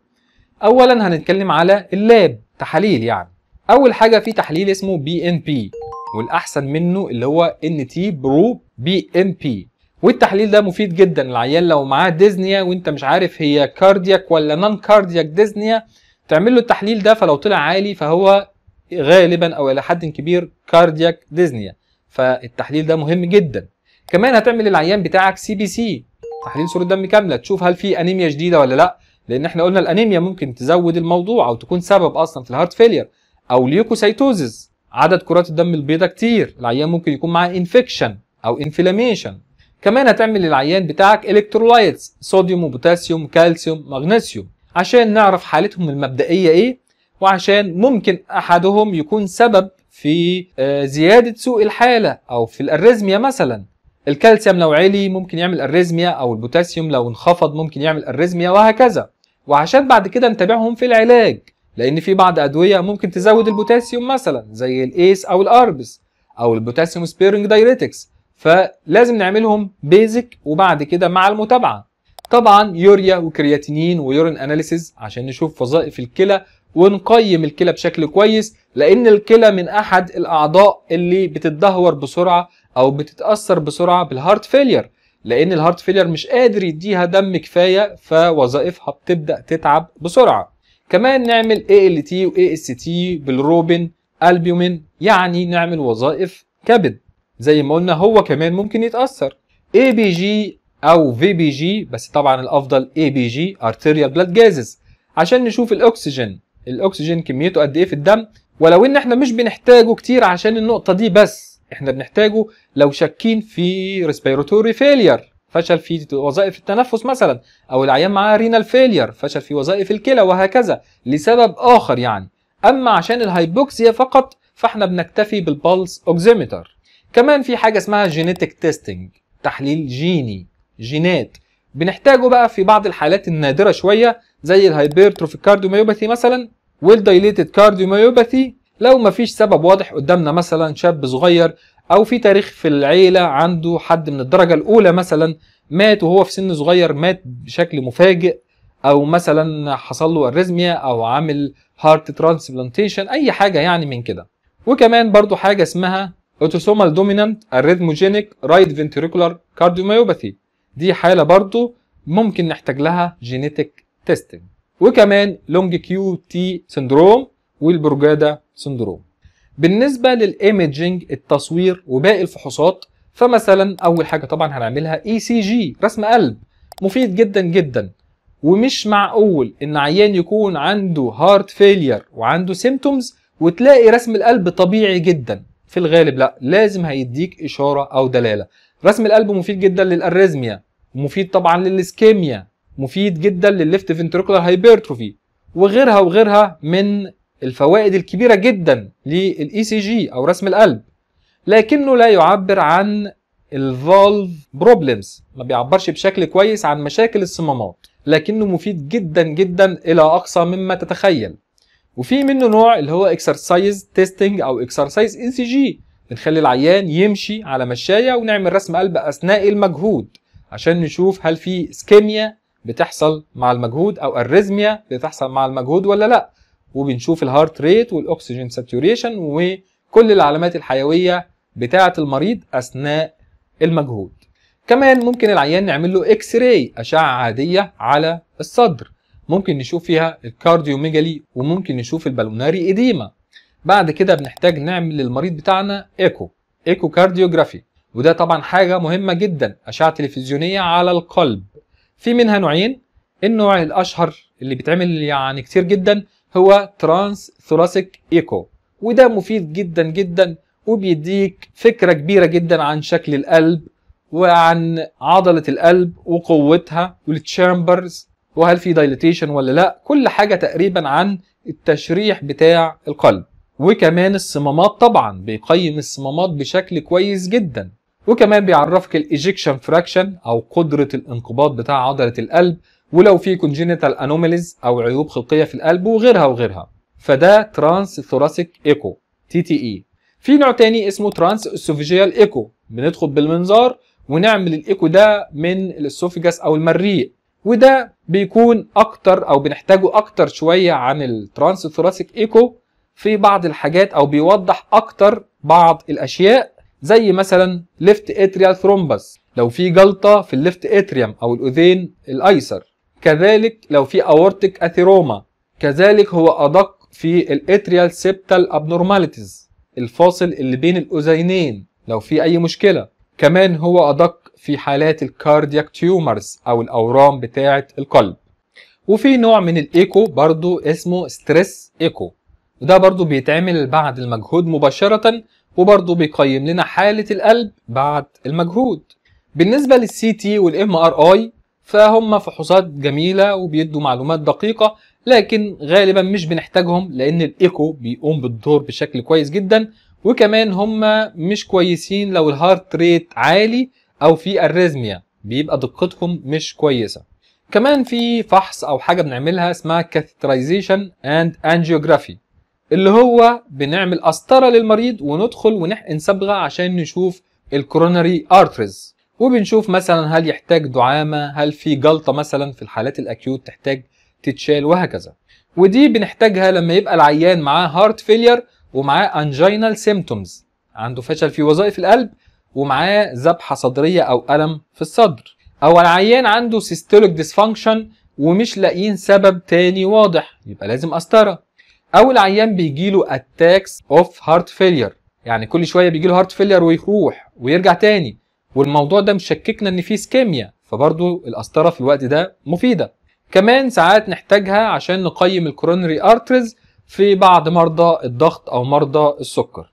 اولا هنتكلم على اللاب تحاليل يعني اول حاجه في تحليل اسمه بي ان بي والاحسن منه اللي هو ان تي برو بي ان بي والتحليل ده مفيد جدا العيان لو معاه ديزنيا وانت مش عارف هي كاردياك ولا نون كاردياك ديزنيا تعمل له التحليل ده فلو طلع عالي فهو غالبا او الى حد كبير كاردياك ديزنيا فالتحليل ده مهم جدا كمان هتعمل العيان بتاعك سي بي سي تحليل صوره دم كامله تشوف هل في انيميا جديده ولا لا لان احنا قلنا الانيميا ممكن تزود الموضوع او تكون سبب اصلا في الهارت فيلير او ليوكوسايتوزز عدد كرات الدم البيضاء كتير العيان ممكن يكون معاه انفكشن او انفلاميشن كمان هتعمل للعيان بتاعك الكترولايتس صوديوم وبوتاسيوم كالسيوم مغنيسيوم عشان نعرف حالتهم المبدئيه ايه وعشان ممكن احدهم يكون سبب في آه، زياده سوء الحاله او في الارزميا مثلا الكالسيوم لو عالي ممكن يعمل ارزميا او البوتاسيوم لو انخفض ممكن يعمل ارزميا وهكذا وعشان بعد كده نتابعهم في العلاج لان في بعض ادويه ممكن تزود البوتاسيوم مثلا زي الايس او الاربس او البوتاسيوم سبيرنج دايريتكس فلازم نعملهم بيزك وبعد كده مع المتابعه طبعا يوريا وكرياتينين ويورين اناليسيز عشان نشوف وظائف الكلى ونقيم الكلى بشكل كويس لان الكلى من احد الاعضاء اللي بتتدهور بسرعه او بتتاثر بسرعه بالهارت فيلير لان الهارت فيلير مش قادر يديها دم كفايه فوظائفها بتبدا تتعب بسرعه كمان نعمل ALT و AST بالروبن البيومين يعني نعمل وظائف كبد زي ما قلنا هو كمان ممكن يتأثر ABG أو VBG بس طبعا الأفضل ABG arterial blood gases عشان نشوف الأكسجين الأكسجين كميته قد إيه في الدم ولو إن إحنا مش بنحتاجه كتير عشان النقطة دي بس إحنا بنحتاجه لو شاكين في respiratory failure فشل في وظائف التنفس مثلا او العيان معاه رينال فيلير فشل في وظائف الكلى وهكذا لسبب اخر يعني اما عشان الهايبوكسيا فقط فاحنا بنكتفي بالبلس اوكزيمتر كمان في حاجه اسمها جينيتك تيستنج تحليل جيني جينات بنحتاجه بقى في بعض الحالات النادره شويه زي الهايبرتروفيك كارديوميوباثي مثلا والدايليتد كارديوميوباثي لو مفيش سبب واضح قدامنا مثلا شاب صغير او في تاريخ في العيله عنده حد من الدرجه الاولى مثلا مات وهو في سن صغير مات بشكل مفاجئ او مثلا حصل له اريزميا او عامل هارت ترانسبلانتيشن اي حاجه يعني من كده وكمان برضو حاجه اسمها اوتوسومال دومينانت اريثموجينيك رايت فنتريكولار كارديوميوباثي دي حاله برضو ممكن نحتاج لها جينيتك تيستنج وكمان لونج كيو تي سندروم والبرجادا سندروم بالنسبة للإيميجينج التصوير وباقي الفحوصات فمثلا اول حاجة طبعا هنعملها اي سي جي رسم قلب مفيد جدا جدا ومش معقول ان عيان يكون عنده هارت فيلير وعنده سيمتومز وتلاقي رسم القلب طبيعي جدا في الغالب لا لازم هيديك اشاره او دلاله رسم القلب مفيد جدا للأريزميا مفيد طبعا للاسكيميا مفيد جدا للليفت فنتركولار هايبرتروفي وغيرها وغيرها من الفوائد الكبيرة جدا للاي سي e جي او رسم القلب لكنه لا يعبر عن الفالف بروبلمز ما بيعبرش بشكل كويس عن مشاكل الصمامات لكنه مفيد جدا جدا الى اقصى مما تتخيل وفي منه نوع اللي هو اكسرسايز تيستنج او اكسرسايز ان سي جي بنخلي العيان يمشي على مشايه ونعمل رسم قلب اثناء المجهود عشان نشوف هل في سكيميا بتحصل مع المجهود او الريزميا بتحصل مع المجهود ولا لا وبنشوف الهارت ريت والاكسجين ساتوريشن وكل العلامات الحيويه بتاعه المريض اثناء المجهود كمان ممكن العيان نعمل له اكس راي اشعه عاديه على الصدر ممكن نشوف فيها الكارديوميجالي وممكن نشوف البالوناري ايديما بعد كده بنحتاج نعمل للمريض بتاعنا ايكو ايكو كارديوجرافي وده طبعا حاجه مهمه جدا اشعه تلفزيونيه على القلب في منها نوعين النوع الاشهر اللي بيتعمل يعني كتير جدا هو ترانس ثوراسيك ايكو وده مفيد جدا جدا وبيديك فكرة كبيرة جدا عن شكل القلب وعن عضلة القلب وقوتها والتشامبرز وهل في دايليتيشن ولا لا كل حاجة تقريبا عن التشريح بتاع القلب وكمان الصمامات طبعا بيقيم الصمامات بشكل كويس جدا وكمان بيعرفك الايجكشن فراكشن او قدرة الانقباض بتاع عضلة القلب ولو في congenital anomalies او عيوب خلقيه في القلب وغيرها وغيرها فده ترانس ثوراسيك ايكو تي تي اي في نوع تاني اسمه ترانس اسوفيجيال ايكو بندخل بالمنظار ونعمل الايكو ده من الاسوفيجاس او المريء وده بيكون اكتر او بنحتاجه اكتر شويه عن الترانس ثوراسيك ايكو في بعض الحاجات او بيوضح اكتر بعض الاشياء زي مثلا ليفت اتريال ثرومبس لو في جلطه في الليفت اتريم او الاذين الايسر كذلك لو في اورتيك اثيروما كذلك هو ادق في الاتريال سيبتال ابنورماليتيز الفاصل اللي بين الاذينين لو في اي مشكله كمان هو ادق في حالات الكاردياك تيومرز او الاورام بتاعه القلب وفي نوع من الايكو برضو اسمه ستريس ايكو وده برضو بيتعمل بعد المجهود مباشره وبرضه بيقيم لنا حالة القلب بعد المجهود بالنسبة للسي تي والام ار اي فهم فحوصات جميله وبيدوا معلومات دقيقه لكن غالبا مش بنحتاجهم لان الايكو بيقوم بالدور بشكل كويس جدا وكمان هم مش كويسين لو الهارت ريت عالي او في الريزميا بيبقى دقتهم مش كويسه كمان في فحص او حاجه بنعملها اسمها كاثيترايزيشن اند انجيوجرافي اللي هو بنعمل قسطره للمريض وندخل ونحقن صبغه عشان نشوف الكورونري ارتريز وبنشوف مثلا هل يحتاج دعامة هل في جلطة مثلا في الحالات الأكيوت تحتاج تتشال وهكذا ودي بنحتاجها لما يبقى العيان معاه هارت فيلير ومعاه انجينال سيمتومز عنده فشل في وظائف القلب ومعاه ذبحة صدرية أو ألم في الصدر أو العيان عنده سيستوليك ديسفانكشن ومش لاقيين سبب تاني واضح يبقى لازم قسطرة أو العيان بيجيله اتاكس اوف هارت فيلير يعني كل شوية بيجيله هارت فيلير ويروح ويرجع تاني والموضوع ده مشككنا ان في سكيميا فبرضو القسطره في الوقت ده مفيده كمان ساعات نحتاجها عشان نقيم الكورونري ارترز في بعض مرضى الضغط او مرضى السكر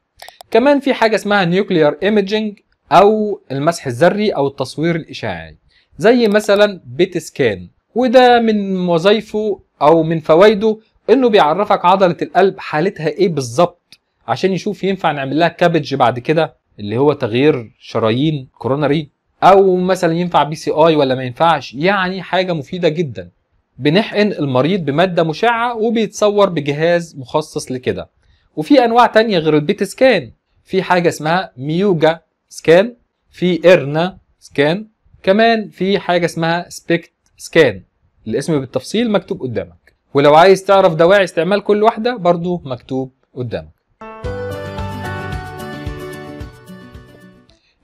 كمان في حاجه اسمها نيوكليار ايميجينج او المسح الذري او التصوير الاشعاعي زي مثلا بيت سكان وده من وظايفه او من فوائده انه بيعرفك عضله القلب حالتها ايه بالظبط عشان يشوف ينفع نعمل لها كابج بعد كده اللي هو تغيير شرايين كوروناري او مثلا ينفع بي سي اي ولا ما ينفعش يعني حاجه مفيده جدا بنحقن المريض بماده مشعه وبيتصور بجهاز مخصص لكده وفي انواع تانية غير البيت سكان في حاجه اسمها ميوجا سكان في ارنا سكان كمان في حاجه اسمها سبيكت سكان الاسم بالتفصيل مكتوب قدامك ولو عايز تعرف دواعي استعمال كل واحده برضو مكتوب قدامك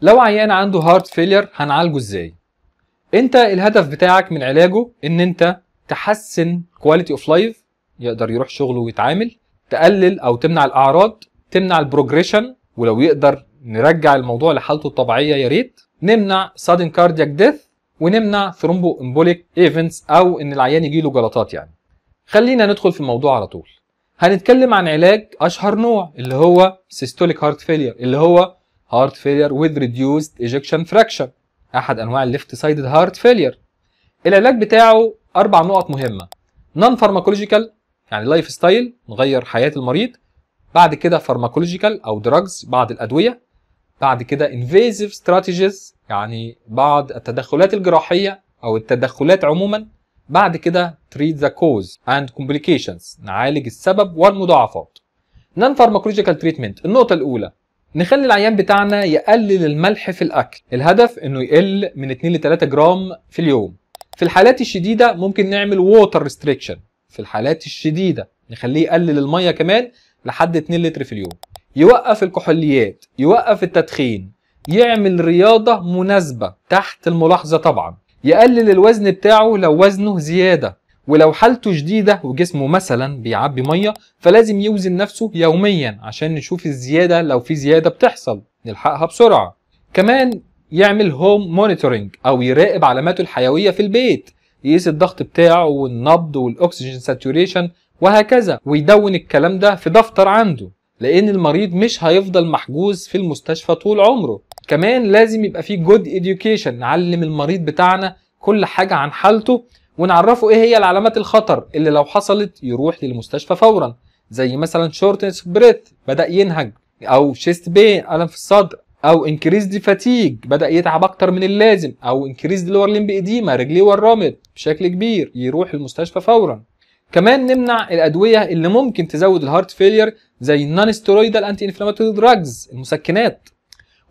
لو عيان عنده هارت فيلير هنعالجه ازاي انت الهدف بتاعك من علاجه ان انت تحسن كواليتي اوف لايف يقدر يروح شغله ويتعامل تقلل او تمنع الاعراض تمنع البروجريشن ولو يقدر نرجع الموضوع لحالته الطبيعيه يا ريت نمنع سادن كاردياك ديث ونمنع ثرومبو امبوليك ايفنتس او ان العيان يجي له جلطات يعني خلينا ندخل في الموضوع على طول هنتكلم عن علاج اشهر نوع اللي هو سيستوليك هارت فيلير اللي هو هارت فيلير with reduced ejection fraction احد انواع الليفت سايدد هارت فيلير العلاج بتاعه اربع نقط مهمه نون فارماكولوجيكال يعني لايف ستايل نغير حياه المريض بعد كده فارماكولوجيكال او دراجز بعض الادويه بعد كده انفيزيف ستراتيجيز يعني بعض التدخلات الجراحيه او التدخلات عموما بعد كده treat the cause and complications نعالج السبب والمضاعفات نون فارماكولوجيكال تريتمنت النقطه الاولى نخلي العيان بتاعنا يقلل الملح في الاكل الهدف انه يقل من 2 ل 3 جرام في اليوم في الحالات الشديده ممكن نعمل ووتر ريستريكشن في الحالات الشديده نخليه يقلل الميه كمان لحد 2 لتر في اليوم يوقف الكحوليات يوقف التدخين يعمل رياضه مناسبه تحت الملاحظه طبعا يقلل الوزن بتاعه لو وزنه زياده ولو حالته شديدة وجسمه مثلا بيعبي مية فلازم يوزن نفسه يوميا عشان نشوف الزيادة لو في زيادة بتحصل نلحقها بسرعة كمان يعمل هوم مونيتورنج او يراقب علاماته الحيوية في البيت يقيس الضغط بتاعه والنبض والاكسجين ساتوريشن وهكذا ويدون الكلام ده في دفتر عنده لان المريض مش هيفضل محجوز في المستشفى طول عمره كمان لازم يبقى فيه جود education نعلم المريض بتاعنا كل حاجة عن حالته ونعرفه ايه هي العلامات الخطر اللي لو حصلت يروح للمستشفى فورا زي مثلا شورتنس بريت بدا ينهج او شيست بين الم في الصدر او دي فاتيج بدا يتعب اكتر من اللازم او دي لور لمب اديما رجليه ورمت بشكل كبير يروح المستشفى فورا كمان نمنع الادويه اللي ممكن تزود الهارت فيلير زي النون ستيرويدال انتي انفلاماتوري دراجز المسكنات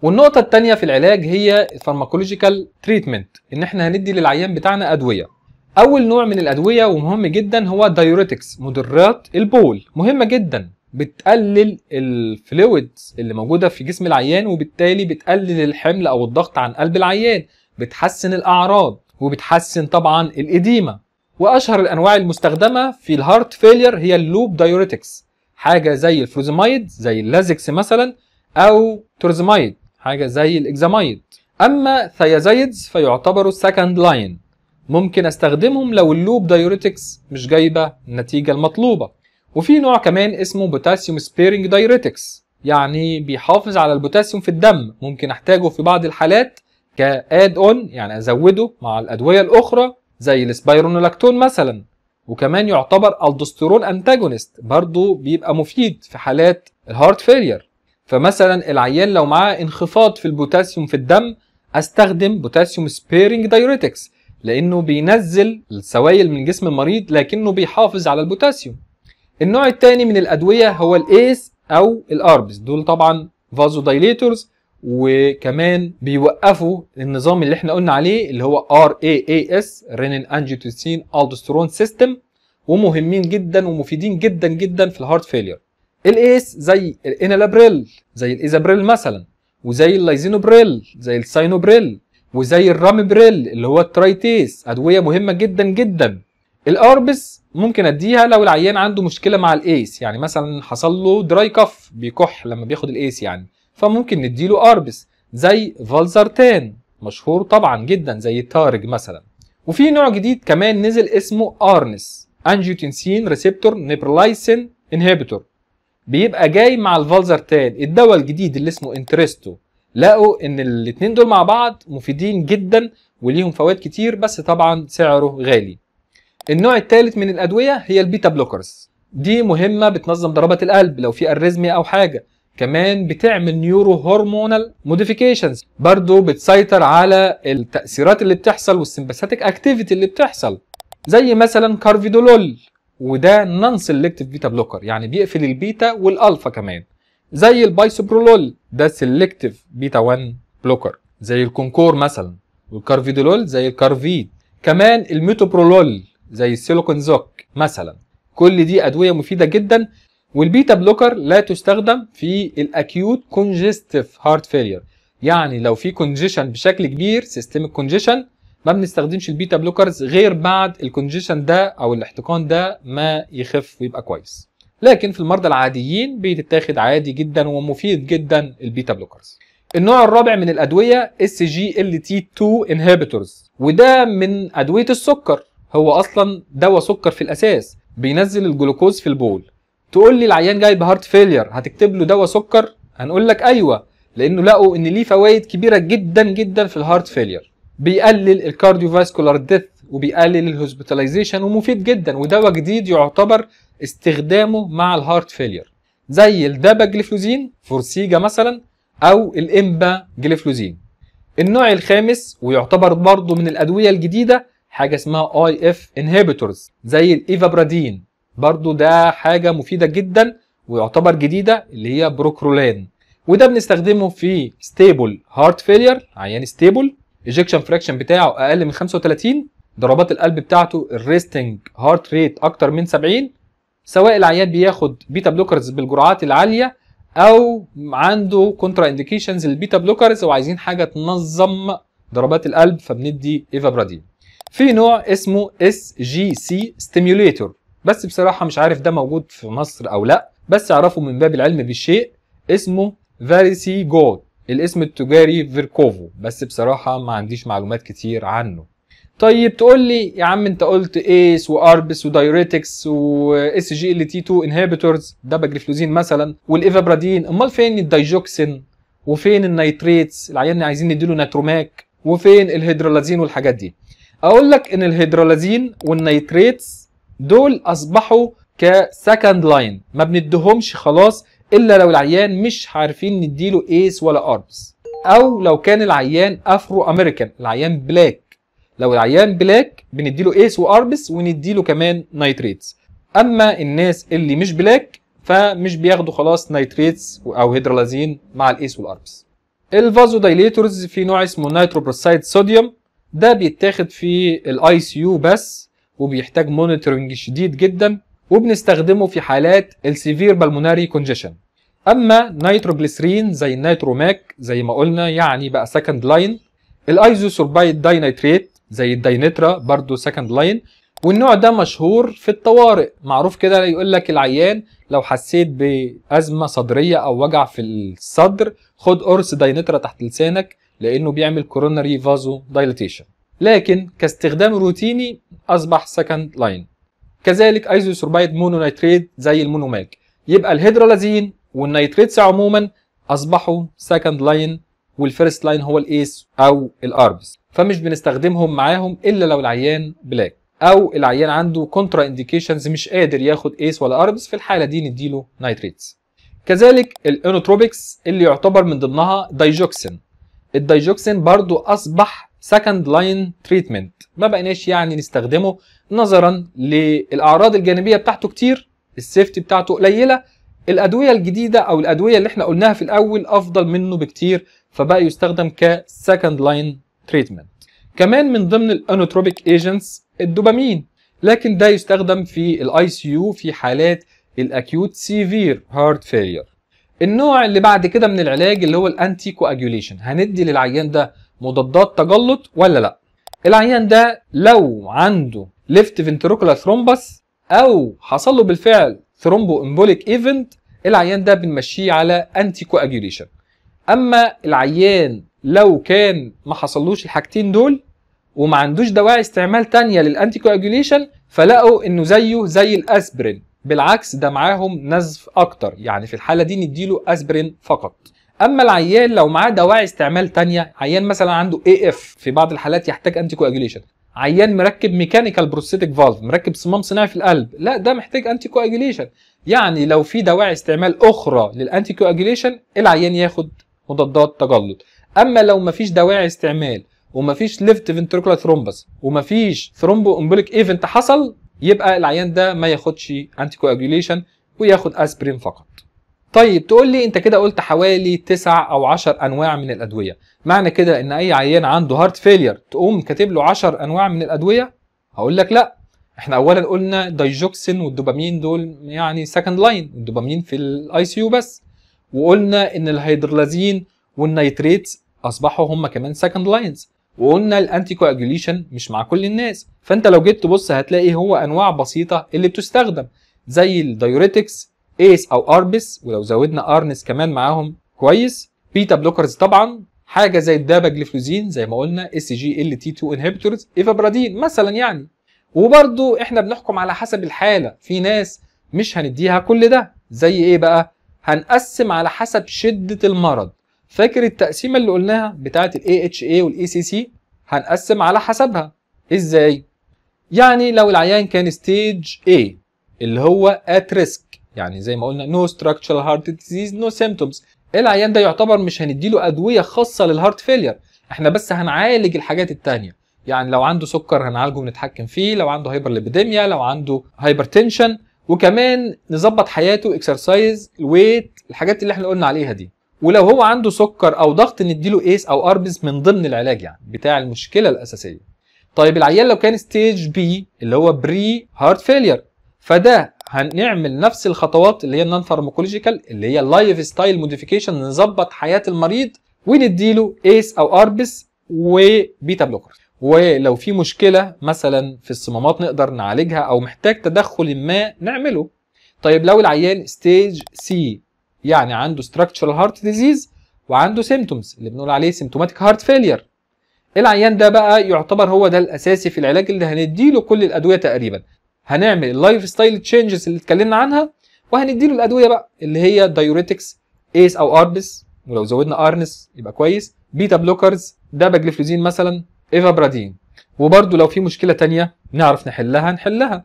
والنقطة الثانيه في العلاج هي الفارماكولوجيكال تريتمنت ان احنا هندي للعيان بتاعنا ادوية اول نوع من الادويه ومهم جدا هو دايوريتكس مضرات البول مهمه جدا بتقلل الفلويدز اللي موجوده في جسم العيان وبالتالي بتقلل الحمل او الضغط عن قلب العيان بتحسن الاعراض وبتحسن طبعا الاديمه واشهر الانواع المستخدمه في الهارت فيلير هي اللوب دايوريتكس حاجه زي الفلوزمايد زي اللازكس مثلا او تورزمايد حاجه زي الاكزامايد اما ثيازايدز فيعتبروا السكند لاين ممكن استخدمهم لو اللوب دايوريتكس مش جايبه النتيجه المطلوبه وفي نوع كمان اسمه بوتاسيوم سبيرنج دايوريتكس يعني بيحافظ على البوتاسيوم في الدم ممكن احتاجه في بعض الحالات كاد اون يعني ازوده مع الادويه الاخرى زي السبايرونولاكتون مثلا وكمان يعتبر الدستيرون انتاجونست برضه بيبقى مفيد في حالات الهارت فيلير فمثلا العيان لو معاه انخفاض في البوتاسيوم في الدم استخدم بوتاسيوم سبيرنج دايوريتكس لانه بينزل السوائل من جسم المريض لكنه بيحافظ على البوتاسيوم النوع الثاني من الادويه هو الايس او الاربس دول طبعا فازو دايليتورز وكمان بيوقفوا النظام اللي احنا قلنا عليه اللي هو RAAS رينين انجيوتنسين الدوسترون سيستم ومهمين جدا ومفيدين جدا جدا في الهارت فيلير الايس زي الانالابريل زي الايزابريل مثلا وزي اللايزينوبريل زي الساينوبريل وزي الرامبريل اللي هو الترايتيس ادويه مهمه جدا جدا الاربس ممكن اديها لو العيان عنده مشكله مع الايس يعني مثلا حصل له دراي كف بيكح لما بياخد الايس يعني فممكن نديله اربس زي فالزرتان مشهور طبعا جدا زي التارج مثلا وفي نوع جديد كمان نزل اسمه ارنس انجيوتنسين ريسبتور نيبرلايسين انهبيتور بيبقى جاي مع الفالزرتان الدواء الجديد اللي اسمه انترستو لقوا ان الاتنين دول مع بعض مفيدين جدا وليهم فوائد كتير بس طبعا سعره غالي النوع الثالث من الادويه هي البيتا بلوكرز دي مهمه بتنظم ضربات القلب لو في اريزميا او حاجه كمان بتعمل نيورو هرمونال موديفيكيشنز برضو بتسيطر على التاثيرات اللي بتحصل والسمباثيتك اكتيفيتي اللي بتحصل زي مثلا كارفيدولول وده نون سيلكتيف بيتا بلوكر يعني بيقفل البيتا والالفا كمان زي البايسوبرولول ده سيلكتيف بيتا 1 بلوكر زي الكونكور مثلا والكارفيدولول زي الكارفيد كمان الميتوبرولول زي السيلوكونزوك مثلا كل دي ادويه مفيده جدا والبيتا بلوكر لا تستخدم في الاكيوت كونجستيف هارت فيلير يعني لو في كونجيشن بشكل كبير سيستميك كونجيشن ما بنستخدمش البيتا بلوكرز غير بعد الكونجيشن ده او الاحتقان ده ما يخف ويبقى كويس لكن في المرضى العاديين بتتاخد عادي جدا ومفيد جدا البيتا بلوكرز النوع الرابع من الادويه اس جي ال تي 2 انهبيتورز وده من ادويه السكر هو اصلا دواء سكر في الاساس بينزل الجلوكوز في البول تقول لي العيان جاي بهارت فيلير هتكتب له دواء سكر هنقول لك ايوه لانه لقوا ان ليه فوائد كبيره جدا جدا في الهارت فيلير بيقلل الكارديوفاسكولار ديث وبيقلل الهوسبيتاليزيشن ومفيد جدا ودواء جديد يعتبر استخدامه مع الهارت فيلير زي الدابا جليفلوزين فورسيجا مثلا او الامبا جليفلوزين النوع الخامس ويعتبر برضه من الادويه الجديده حاجه اسمها اي اف انهبيتورز زي الايفابرادين برضه ده حاجه مفيده جدا ويعتبر جديده اللي هي بروكرولان وده بنستخدمه في ستيبل هارت فيلير عيان ستيبل ايجكشن فراكشن بتاعه اقل من 35 ضربات القلب بتاعته الريستنج هارت ريت اكتر من 70 سواء العيان بياخد بيتا بلوكرز بالجرعات العاليه او عنده كونترا انديكيشنز للبيتا بلوكرز وعايزين حاجه تنظم ضربات القلب فبندي ايفابرادين في نوع اسمه اس جي سي ستيميوليتور بس بصراحه مش عارف ده موجود في مصر او لا بس اعرفه من باب العلم بالشيء اسمه فاريسي جود الاسم التجاري فيركوفو بس بصراحه ما عنديش معلومات كتير عنه طيب تقول لي يا عم انت قلت ايس واربس ودايوريتكس واس جي ال تي 2 انهبيتورز ده مثلا والايفابرادين امال فين الدايجوكسين وفين النيتريتس العيان عايزين نديله ناتروماك وفين الهيدرولازين والحاجات دي اقول لك ان الهيدرولازين والنيتريتس دول اصبحوا كسكند لاين ما بندهمش خلاص الا لو العيان مش عارفين نديله ايس ولا اربس او لو كان العيان افرو امريكان العيان بلاك لو العيان بلاك بنديله ايس واربس ونديله كمان نايتريتس اما الناس اللي مش بلاك فمش بياخدوا خلاص نايتريتس او هيدرالازين مع الايس والاربس الفازو دايليتورز في نوع اسمه نيتروبروسايد صوديوم ده بيتاخد في الاي سي يو بس وبيحتاج مونيتورنج شديد جدا وبنستخدمه في حالات السيفير بالموناري كونجيشن اما نيتروجليسرين زي النيتروماك زي ما قلنا يعني بقى سكند لاين الايزوسوربايد داينيتريت زي الداينترا برضو سكند لاين والنوع ده مشهور في الطوارئ معروف كده يقول لك العيان لو حسيت بأزمة صدرية أو وجع في الصدر خد قرص داينترا تحت لسانك لأنه بيعمل كورونري فازو دايليتيشن لكن كاستخدام روتيني أصبح سكند لاين كذلك ايزوسوربايد مونو مونونيتريت زي المونوماج يبقى الهيدرولازين والنيتريتس عموما أصبحوا سكند لاين والفيرست لاين هو الايس او الاربس فمش بنستخدمهم معاهم الا لو العيان بلاك او العيان عنده كونترا انديكيشنز مش قادر ياخد ايس ولا اربس في الحاله دي نديله نايتريتس كذلك الانوتروبكس اللي يعتبر من ضمنها دايجوكسين الدايجوكسين برضو اصبح سكند لاين تريتمنت ما بقيناش يعني نستخدمه نظرا للاعراض الجانبيه بتاعته كتير السيفتي بتاعته قليله الادويه الجديده او الادويه اللي احنا قلناها في الاول افضل منه بكتير فبقى يستخدم كسكند لاين تريتمنت كمان من ضمن الانوتروبيك ايجنتس الدوبامين لكن ده يستخدم في الاي سي يو في حالات الاكيوت سيفير هارت فيلير النوع اللي بعد كده من العلاج اللي هو الانتي كواجوليشن هندي للعيان ده مضادات تجلط ولا لا العيان ده لو عنده ليفت فنتريكولا ثرومبس او حصل له بالفعل ثرومبو امبوليك ايفنت العيان ده بنمشيه على انتي كواجوليشن اما العيان لو كان ما حصلوش الحاجتين دول وما عندوش دواعي استعمال تانية للانتي كواجوليشن فلقوا انه زيه زي الاسبرين بالعكس ده معاهم نزف اكتر يعني في الحاله دي نديله اسبرين فقط اما العيان لو معاه دواعي استعمال تانية عيان مثلا عنده اي اف في بعض الحالات يحتاج انتي كواجوليشن عيان مركب ميكانيكال بروستيتك فالف مركب صمام صناعي في القلب لا ده محتاج انتي كواجوليشن يعني لو في دواعي استعمال اخرى للانتي كواجوليشن العيان ياخد مضادات تجلط اما لو مفيش دواعي استعمال ومفيش ليفت فنتريكولا ثرومبس ومفيش ثرومبو امبوليك ايفنت حصل يبقى العيان ده ما ياخدش انتي كواجوليشن وياخد اسبرين فقط طيب تقول لي انت كده قلت حوالي 9 او 10 انواع من الادويه معنى كده ان اي عيان عنده هارت فيلير تقوم كاتب له 10 انواع من الادويه هقول لك لا احنا اولا قلنا دايجوكسين والدوبامين دول يعني سكند لاين الدوبامين في الاي سي يو بس وقلنا ان الهيدرلازين والنيتريت اصبحوا هم كمان سكند لاينز وقلنا الانتي كواجوليشن مش مع كل الناس فانت لو جيت تبص هتلاقي هو انواع بسيطه اللي بتستخدم زي الدايوريتكس ايس او اربس ولو زودنا ارنس كمان معاهم كويس بيتا بلوكرز طبعا حاجه زي جليفلوزين زي ما قلنا اس جي ال تي 2 انهبيتورز ايفابرادين مثلا يعني وبرده احنا بنحكم على حسب الحاله في ناس مش هنديها كل ده زي ايه بقى هنقسم على حسب شدة المرض فاكر التقسيمة اللي قلناها بتاعة الـ AHA والـ ACC هنقسم على حسبها ازاي؟ يعني لو العيان كان ستيج A اللي هو at risk يعني زي ما قلنا no structural heart disease no symptoms العيان ده يعتبر مش هنديله أدوية خاصة للهارت فيلير احنا بس هنعالج الحاجات التانية يعني لو عنده سكر هنعالجه ونتحكم فيه لو عنده هايبر ليبيديميا لو عنده هايبرتنشن وكمان نظبط حياته اكسرسايز الويت الحاجات اللي احنا قلنا عليها دي ولو هو عنده سكر او ضغط نديله ايس او اربز من ضمن العلاج يعني بتاع المشكله الاساسيه طيب العيان لو كان ستيج بي اللي هو بري هارت فيلير فده هنعمل نفس الخطوات اللي هي النون فارماكولوجيكال اللي هي اللايف ستايل موديفيكيشن نظبط حياه المريض ونديله ايس او اربس وبيتا بلوكرز ولو في مشكلة مثلا في الصمامات نقدر نعالجها أو محتاج تدخل ما نعمله طيب لو العيان ستيج سي يعني عنده structural heart disease وعنده symptoms اللي بنقول عليه symptomatic heart failure العيان ده بقى يعتبر هو ده الأساسي في العلاج اللي هنديله كل الأدوية تقريبا هنعمل اللايف ستايل تشينجز اللي اتكلمنا عنها وهنديله الأدوية بقى اللي هي دايوريتكس ايس أو اربس ولو زودنا ارنس يبقى كويس بيتا بلوكرز داباجليفلوزين مثلا ايفابرادين وبرده لو في مشكله تانية نعرف نحلها نحلها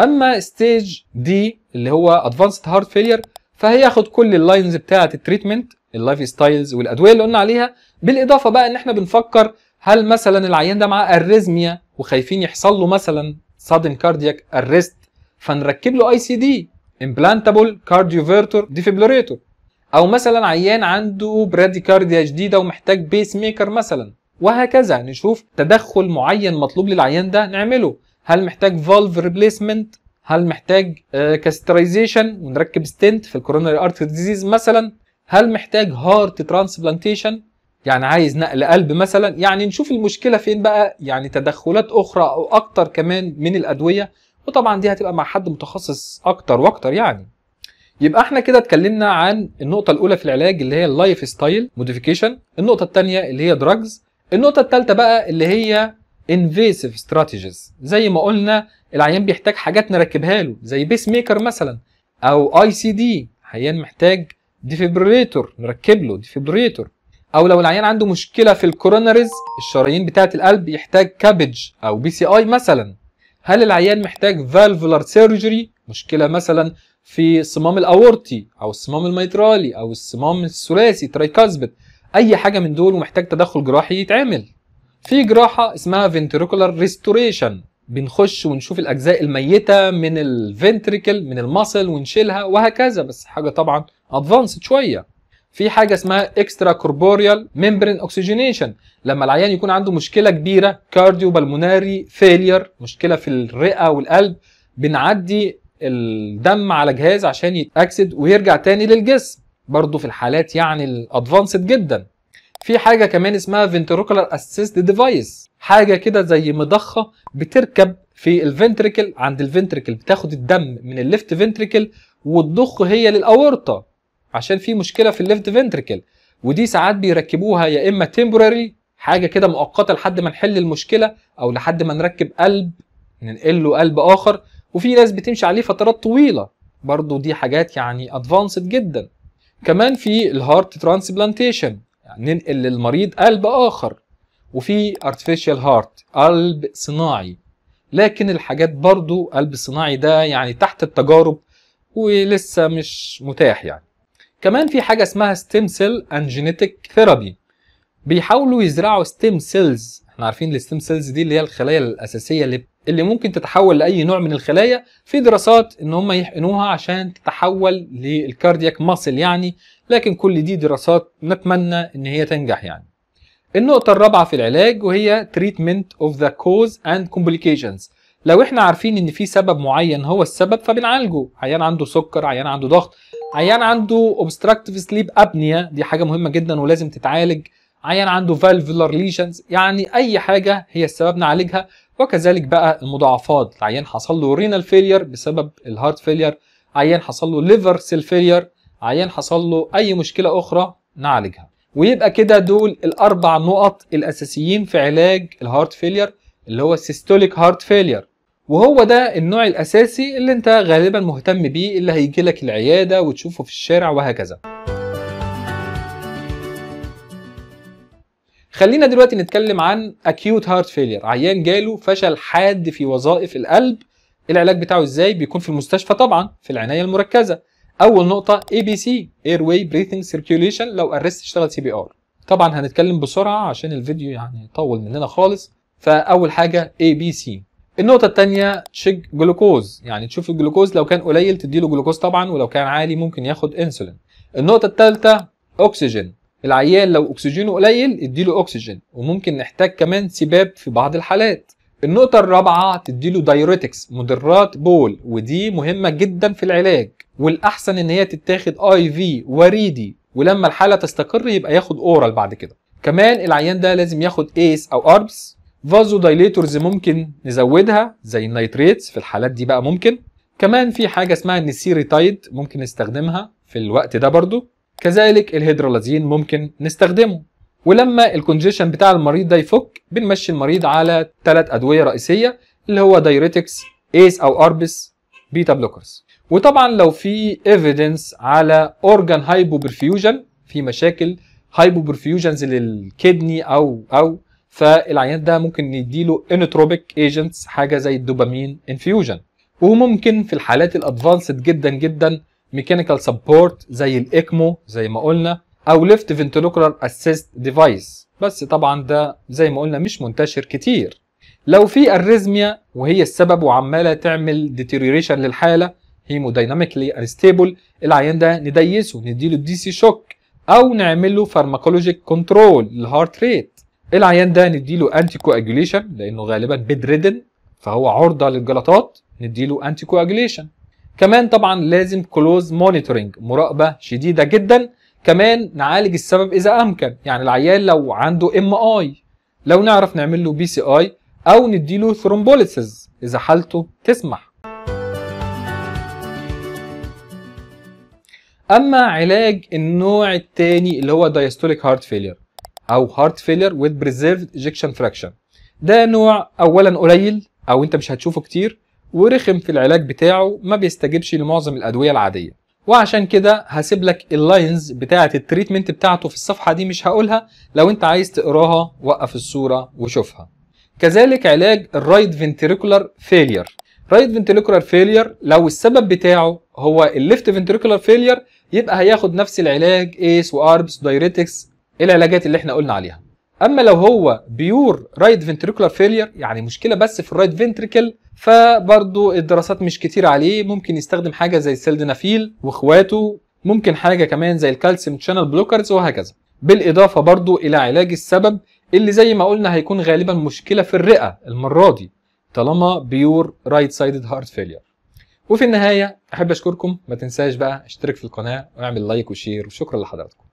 اما ستيج دي اللي هو ادفانسد هارت فيلير فهياخد كل اللاينز بتاعه التريتمنت اللايف ستايلز والادويه اللي قلنا عليها بالاضافه بقى ان احنا بنفكر هل مثلا العيان ده معاه اريزميا وخايفين يحصل له مثلا صادن كاردياك اريست فنركب له اي سي دي امبلانتابل كارديوفيرتور ديفيبلوريتور او مثلا عيان عنده براديكارديا جديده ومحتاج بيس ميكر مثلا وهكذا نشوف تدخل معين مطلوب للعيان ده نعمله هل محتاج فالف ريبليسمنت هل محتاج كاسترايزيشن آه, ونركب ستنت في الكوروناري ارت ديزيز مثلا هل محتاج هارت ترانسبلانتيشن يعني عايز نقل قلب مثلا يعني نشوف المشكله فين بقى يعني تدخلات اخرى او اكتر كمان من الادويه وطبعا دي هتبقى مع حد متخصص اكتر واكتر يعني يبقى احنا كده اتكلمنا عن النقطه الاولى في العلاج اللي هي اللايف ستايل موديفيكيشن النقطه الثانيه اللي هي دراجز النقطة الثالثة بقى اللي هي انفيسيف استراتيجيز زي ما قلنا العيان بيحتاج حاجات نركبها له زي بيس ميكر مثلا او اي سي دي عيان محتاج ديفيبريتور نركب له ديفيبريتور او لو العيان عنده مشكله في الكوروناريز الشرايين بتاعه القلب يحتاج كابج او بي سي اي مثلا هل العيان محتاج فالفولار سيرجري مشكله مثلا في صمام الاورطي او الصمام الميترالي او الصمام الثلاثي ترايكاسبت اي حاجه من دول ومحتاج تدخل جراحي يتعمل في جراحه اسمها فينتريكولار ريستوريشن بنخش ونشوف الاجزاء الميته من الفنتريكل من المصل ونشيلها وهكذا بس حاجه طبعا ادفانسد شويه في حاجه اسمها اكسترا كوربوريال ميمبرين اوكسجينيشن لما العيان يكون عنده مشكله كبيره كارديو بالموناري فيلير مشكله في الرئه والقلب بنعدي الدم على جهاز عشان يتاكسد ويرجع تاني للجسم برضو في الحالات يعني الادفانسد جدا في حاجه كمان اسمها فينتريكولار اسيست ديفايس حاجه كده زي مضخه بتركب في الفنتريكل عند الفنتريكل بتاخد الدم من الليفت فنتريكل وتضخه هي للاورطه عشان في مشكله في الليفت فنتريكل ودي ساعات بيركبوها يا اما تمبوراري حاجه كده مؤقته لحد ما نحل المشكله او لحد ما نركب قلب ننقل له قلب اخر وفي ناس بتمشي عليه فترات طويله برضو دي حاجات يعني ادفانسد جدا كمان في الهارت ترانسبلانتيشن يعني ننقل للمريض قلب اخر وفي ارتفيشال هارت قلب صناعي لكن الحاجات برضو قلب صناعي ده يعني تحت التجارب ولسه مش متاح يعني كمان في حاجه اسمها ستيم سيل اند جينيتك ثيرابي بيحاولوا يزرعوا ستيم سيلز احنا عارفين الستيم سيلز دي اللي هي الخلايا الاساسيه اللي اللي ممكن تتحول لاي نوع من الخلايا في دراسات ان هم يحقنوها عشان تتحول للكاردياك ماسل يعني لكن كل دي دراسات نتمنى ان هي تنجح يعني النقطة الرابعة في العلاج وهي treatment of the cause and complications لو احنا عارفين ان في سبب معين هو السبب فبنعالجه عيان عنده سكر عيان عنده ضغط عيان عنده obstructive sleep apnea دي حاجة مهمة جدا ولازم تتعالج عيان عنده valvular lesions يعني اي حاجة هي السبب نعالجها وكذلك بقى المضاعفات العيان حصل له رينال فيلير بسبب الهارت فيلير عيان حصل له ليفر سيل فيلير عيان حصل له اي مشكله اخرى نعالجها ويبقى كده دول الاربع نقط الاساسيين في علاج الهارت فيلير اللي هو السيستوليك هارت فيلير وهو ده النوع الاساسي اللي انت غالبا مهتم بيه اللي هيجي لك العياده وتشوفه في الشارع وهكذا خلينا دلوقتي نتكلم عن اكيوت هارت فيلير عيان جاله فشل حاد في وظائف القلب العلاج بتاعه ازاي بيكون في المستشفى طبعا في العنايه المركزه اول نقطه اي بي سي اير واي بريثنج سيركيوليشن لو ارست اشتغل سي بي ار طبعا هنتكلم بسرعه عشان الفيديو يعني طول مننا خالص فاول حاجه اي بي سي النقطة الثانية تشيك جلوكوز يعني تشوف الجلوكوز لو كان قليل تديله جلوكوز طبعا ولو كان عالي ممكن ياخد انسولين. النقطة الثالثة اكسجين العيان لو اكسجينه قليل اديله اكسجين وممكن نحتاج كمان سباب في بعض الحالات النقطة الرابعة تديله دايوريتكس مدرات بول ودي مهمة جدا في العلاج والأحسن إن هي تتاخد اي في وريدي ولما الحالة تستقر يبقى ياخد اورال بعد كده كمان العيان ده لازم ياخد ايس او اربس فازو دايليتورز ممكن نزودها زي النيتريتس في الحالات دي بقى ممكن كمان في حاجة اسمها النسيريتايد ممكن نستخدمها في الوقت ده برضو كذلك الهيدرالازين ممكن نستخدمه ولما الكونجيشن بتاع المريض ده يفك بنمشي المريض على ثلاث ادويه رئيسيه اللي هو دايريتكس ايس او اربس بيتا بلوكرز وطبعا لو في ايفيدنس على اورجان هايبوبرفيوجن في مشاكل هايبوبرفيوجنز للكدني او او فالعيان ده ممكن نديله انوتروبيك ايجنتس حاجه زي الدوبامين انفيوجن وممكن في الحالات الادفانسد جدا جدا ميكانيكال سبورت زي الاكمو زي ما قلنا او ليفت فنتريكولار اسيست ديفايس بس طبعا ده زي ما قلنا مش منتشر كتير لو في اريزميا وهي السبب وعماله تعمل ديتيريوريشن للحاله هيمودايناميكلي انستابل العيان ده نديسه نديله دي سي شوك او نعمل له فارماكولوجيك كنترول للهارت ريت العيان ده نديله انتي كواجوليشن لانه غالبا بيدريدن فهو عرضه للجلطات نديله انتي كواجوليشن كمان طبعا لازم كلوز مونيتورنج مراقبه شديده جدا كمان نعالج السبب اذا امكن يعني العيان لو عنده ام اي لو نعرف نعمل له بي سي اي او نديله ثرومبوليسز اذا حالته تسمح اما علاج النوع الثاني اللي هو دايستوليك هارت فيلير او هارت فيلير with preserved ejection fraction ده نوع اولا قليل او انت مش هتشوفه كتير ورخم في العلاج بتاعه ما بيستجبش لمعظم الادويه العاديه وعشان كده هسيب لك اللاينز بتاعه التريتمنت بتاعته في الصفحه دي مش هقولها لو انت عايز تقراها وقف الصوره وشوفها كذلك علاج الرايت فينتريكولار فيلير رايت فينتريكولار فيلير لو السبب بتاعه هو الليفت فينتريكولار فيلير يبقى هياخد نفس العلاج ايس واربس دايريتكس العلاجات اللي احنا قلنا عليها اما لو هو بيور رايت فنتريكولار فيلير يعني مشكله بس في الرايت فنتريكل فبرضو الدراسات مش كتير عليه ممكن يستخدم حاجه زي السلدنافيل واخواته ممكن حاجه كمان زي الكالسيوم شانل بلوكرز وهكذا بالاضافه برضو الى علاج السبب اللي زي ما قلنا هيكون غالبا مشكله في الرئه المره دي طالما بيور رايت سايدد هارت فيلير وفي النهايه احب اشكركم ما تنساش بقى اشترك في القناه واعمل لايك وشير وشكرا لحضراتكم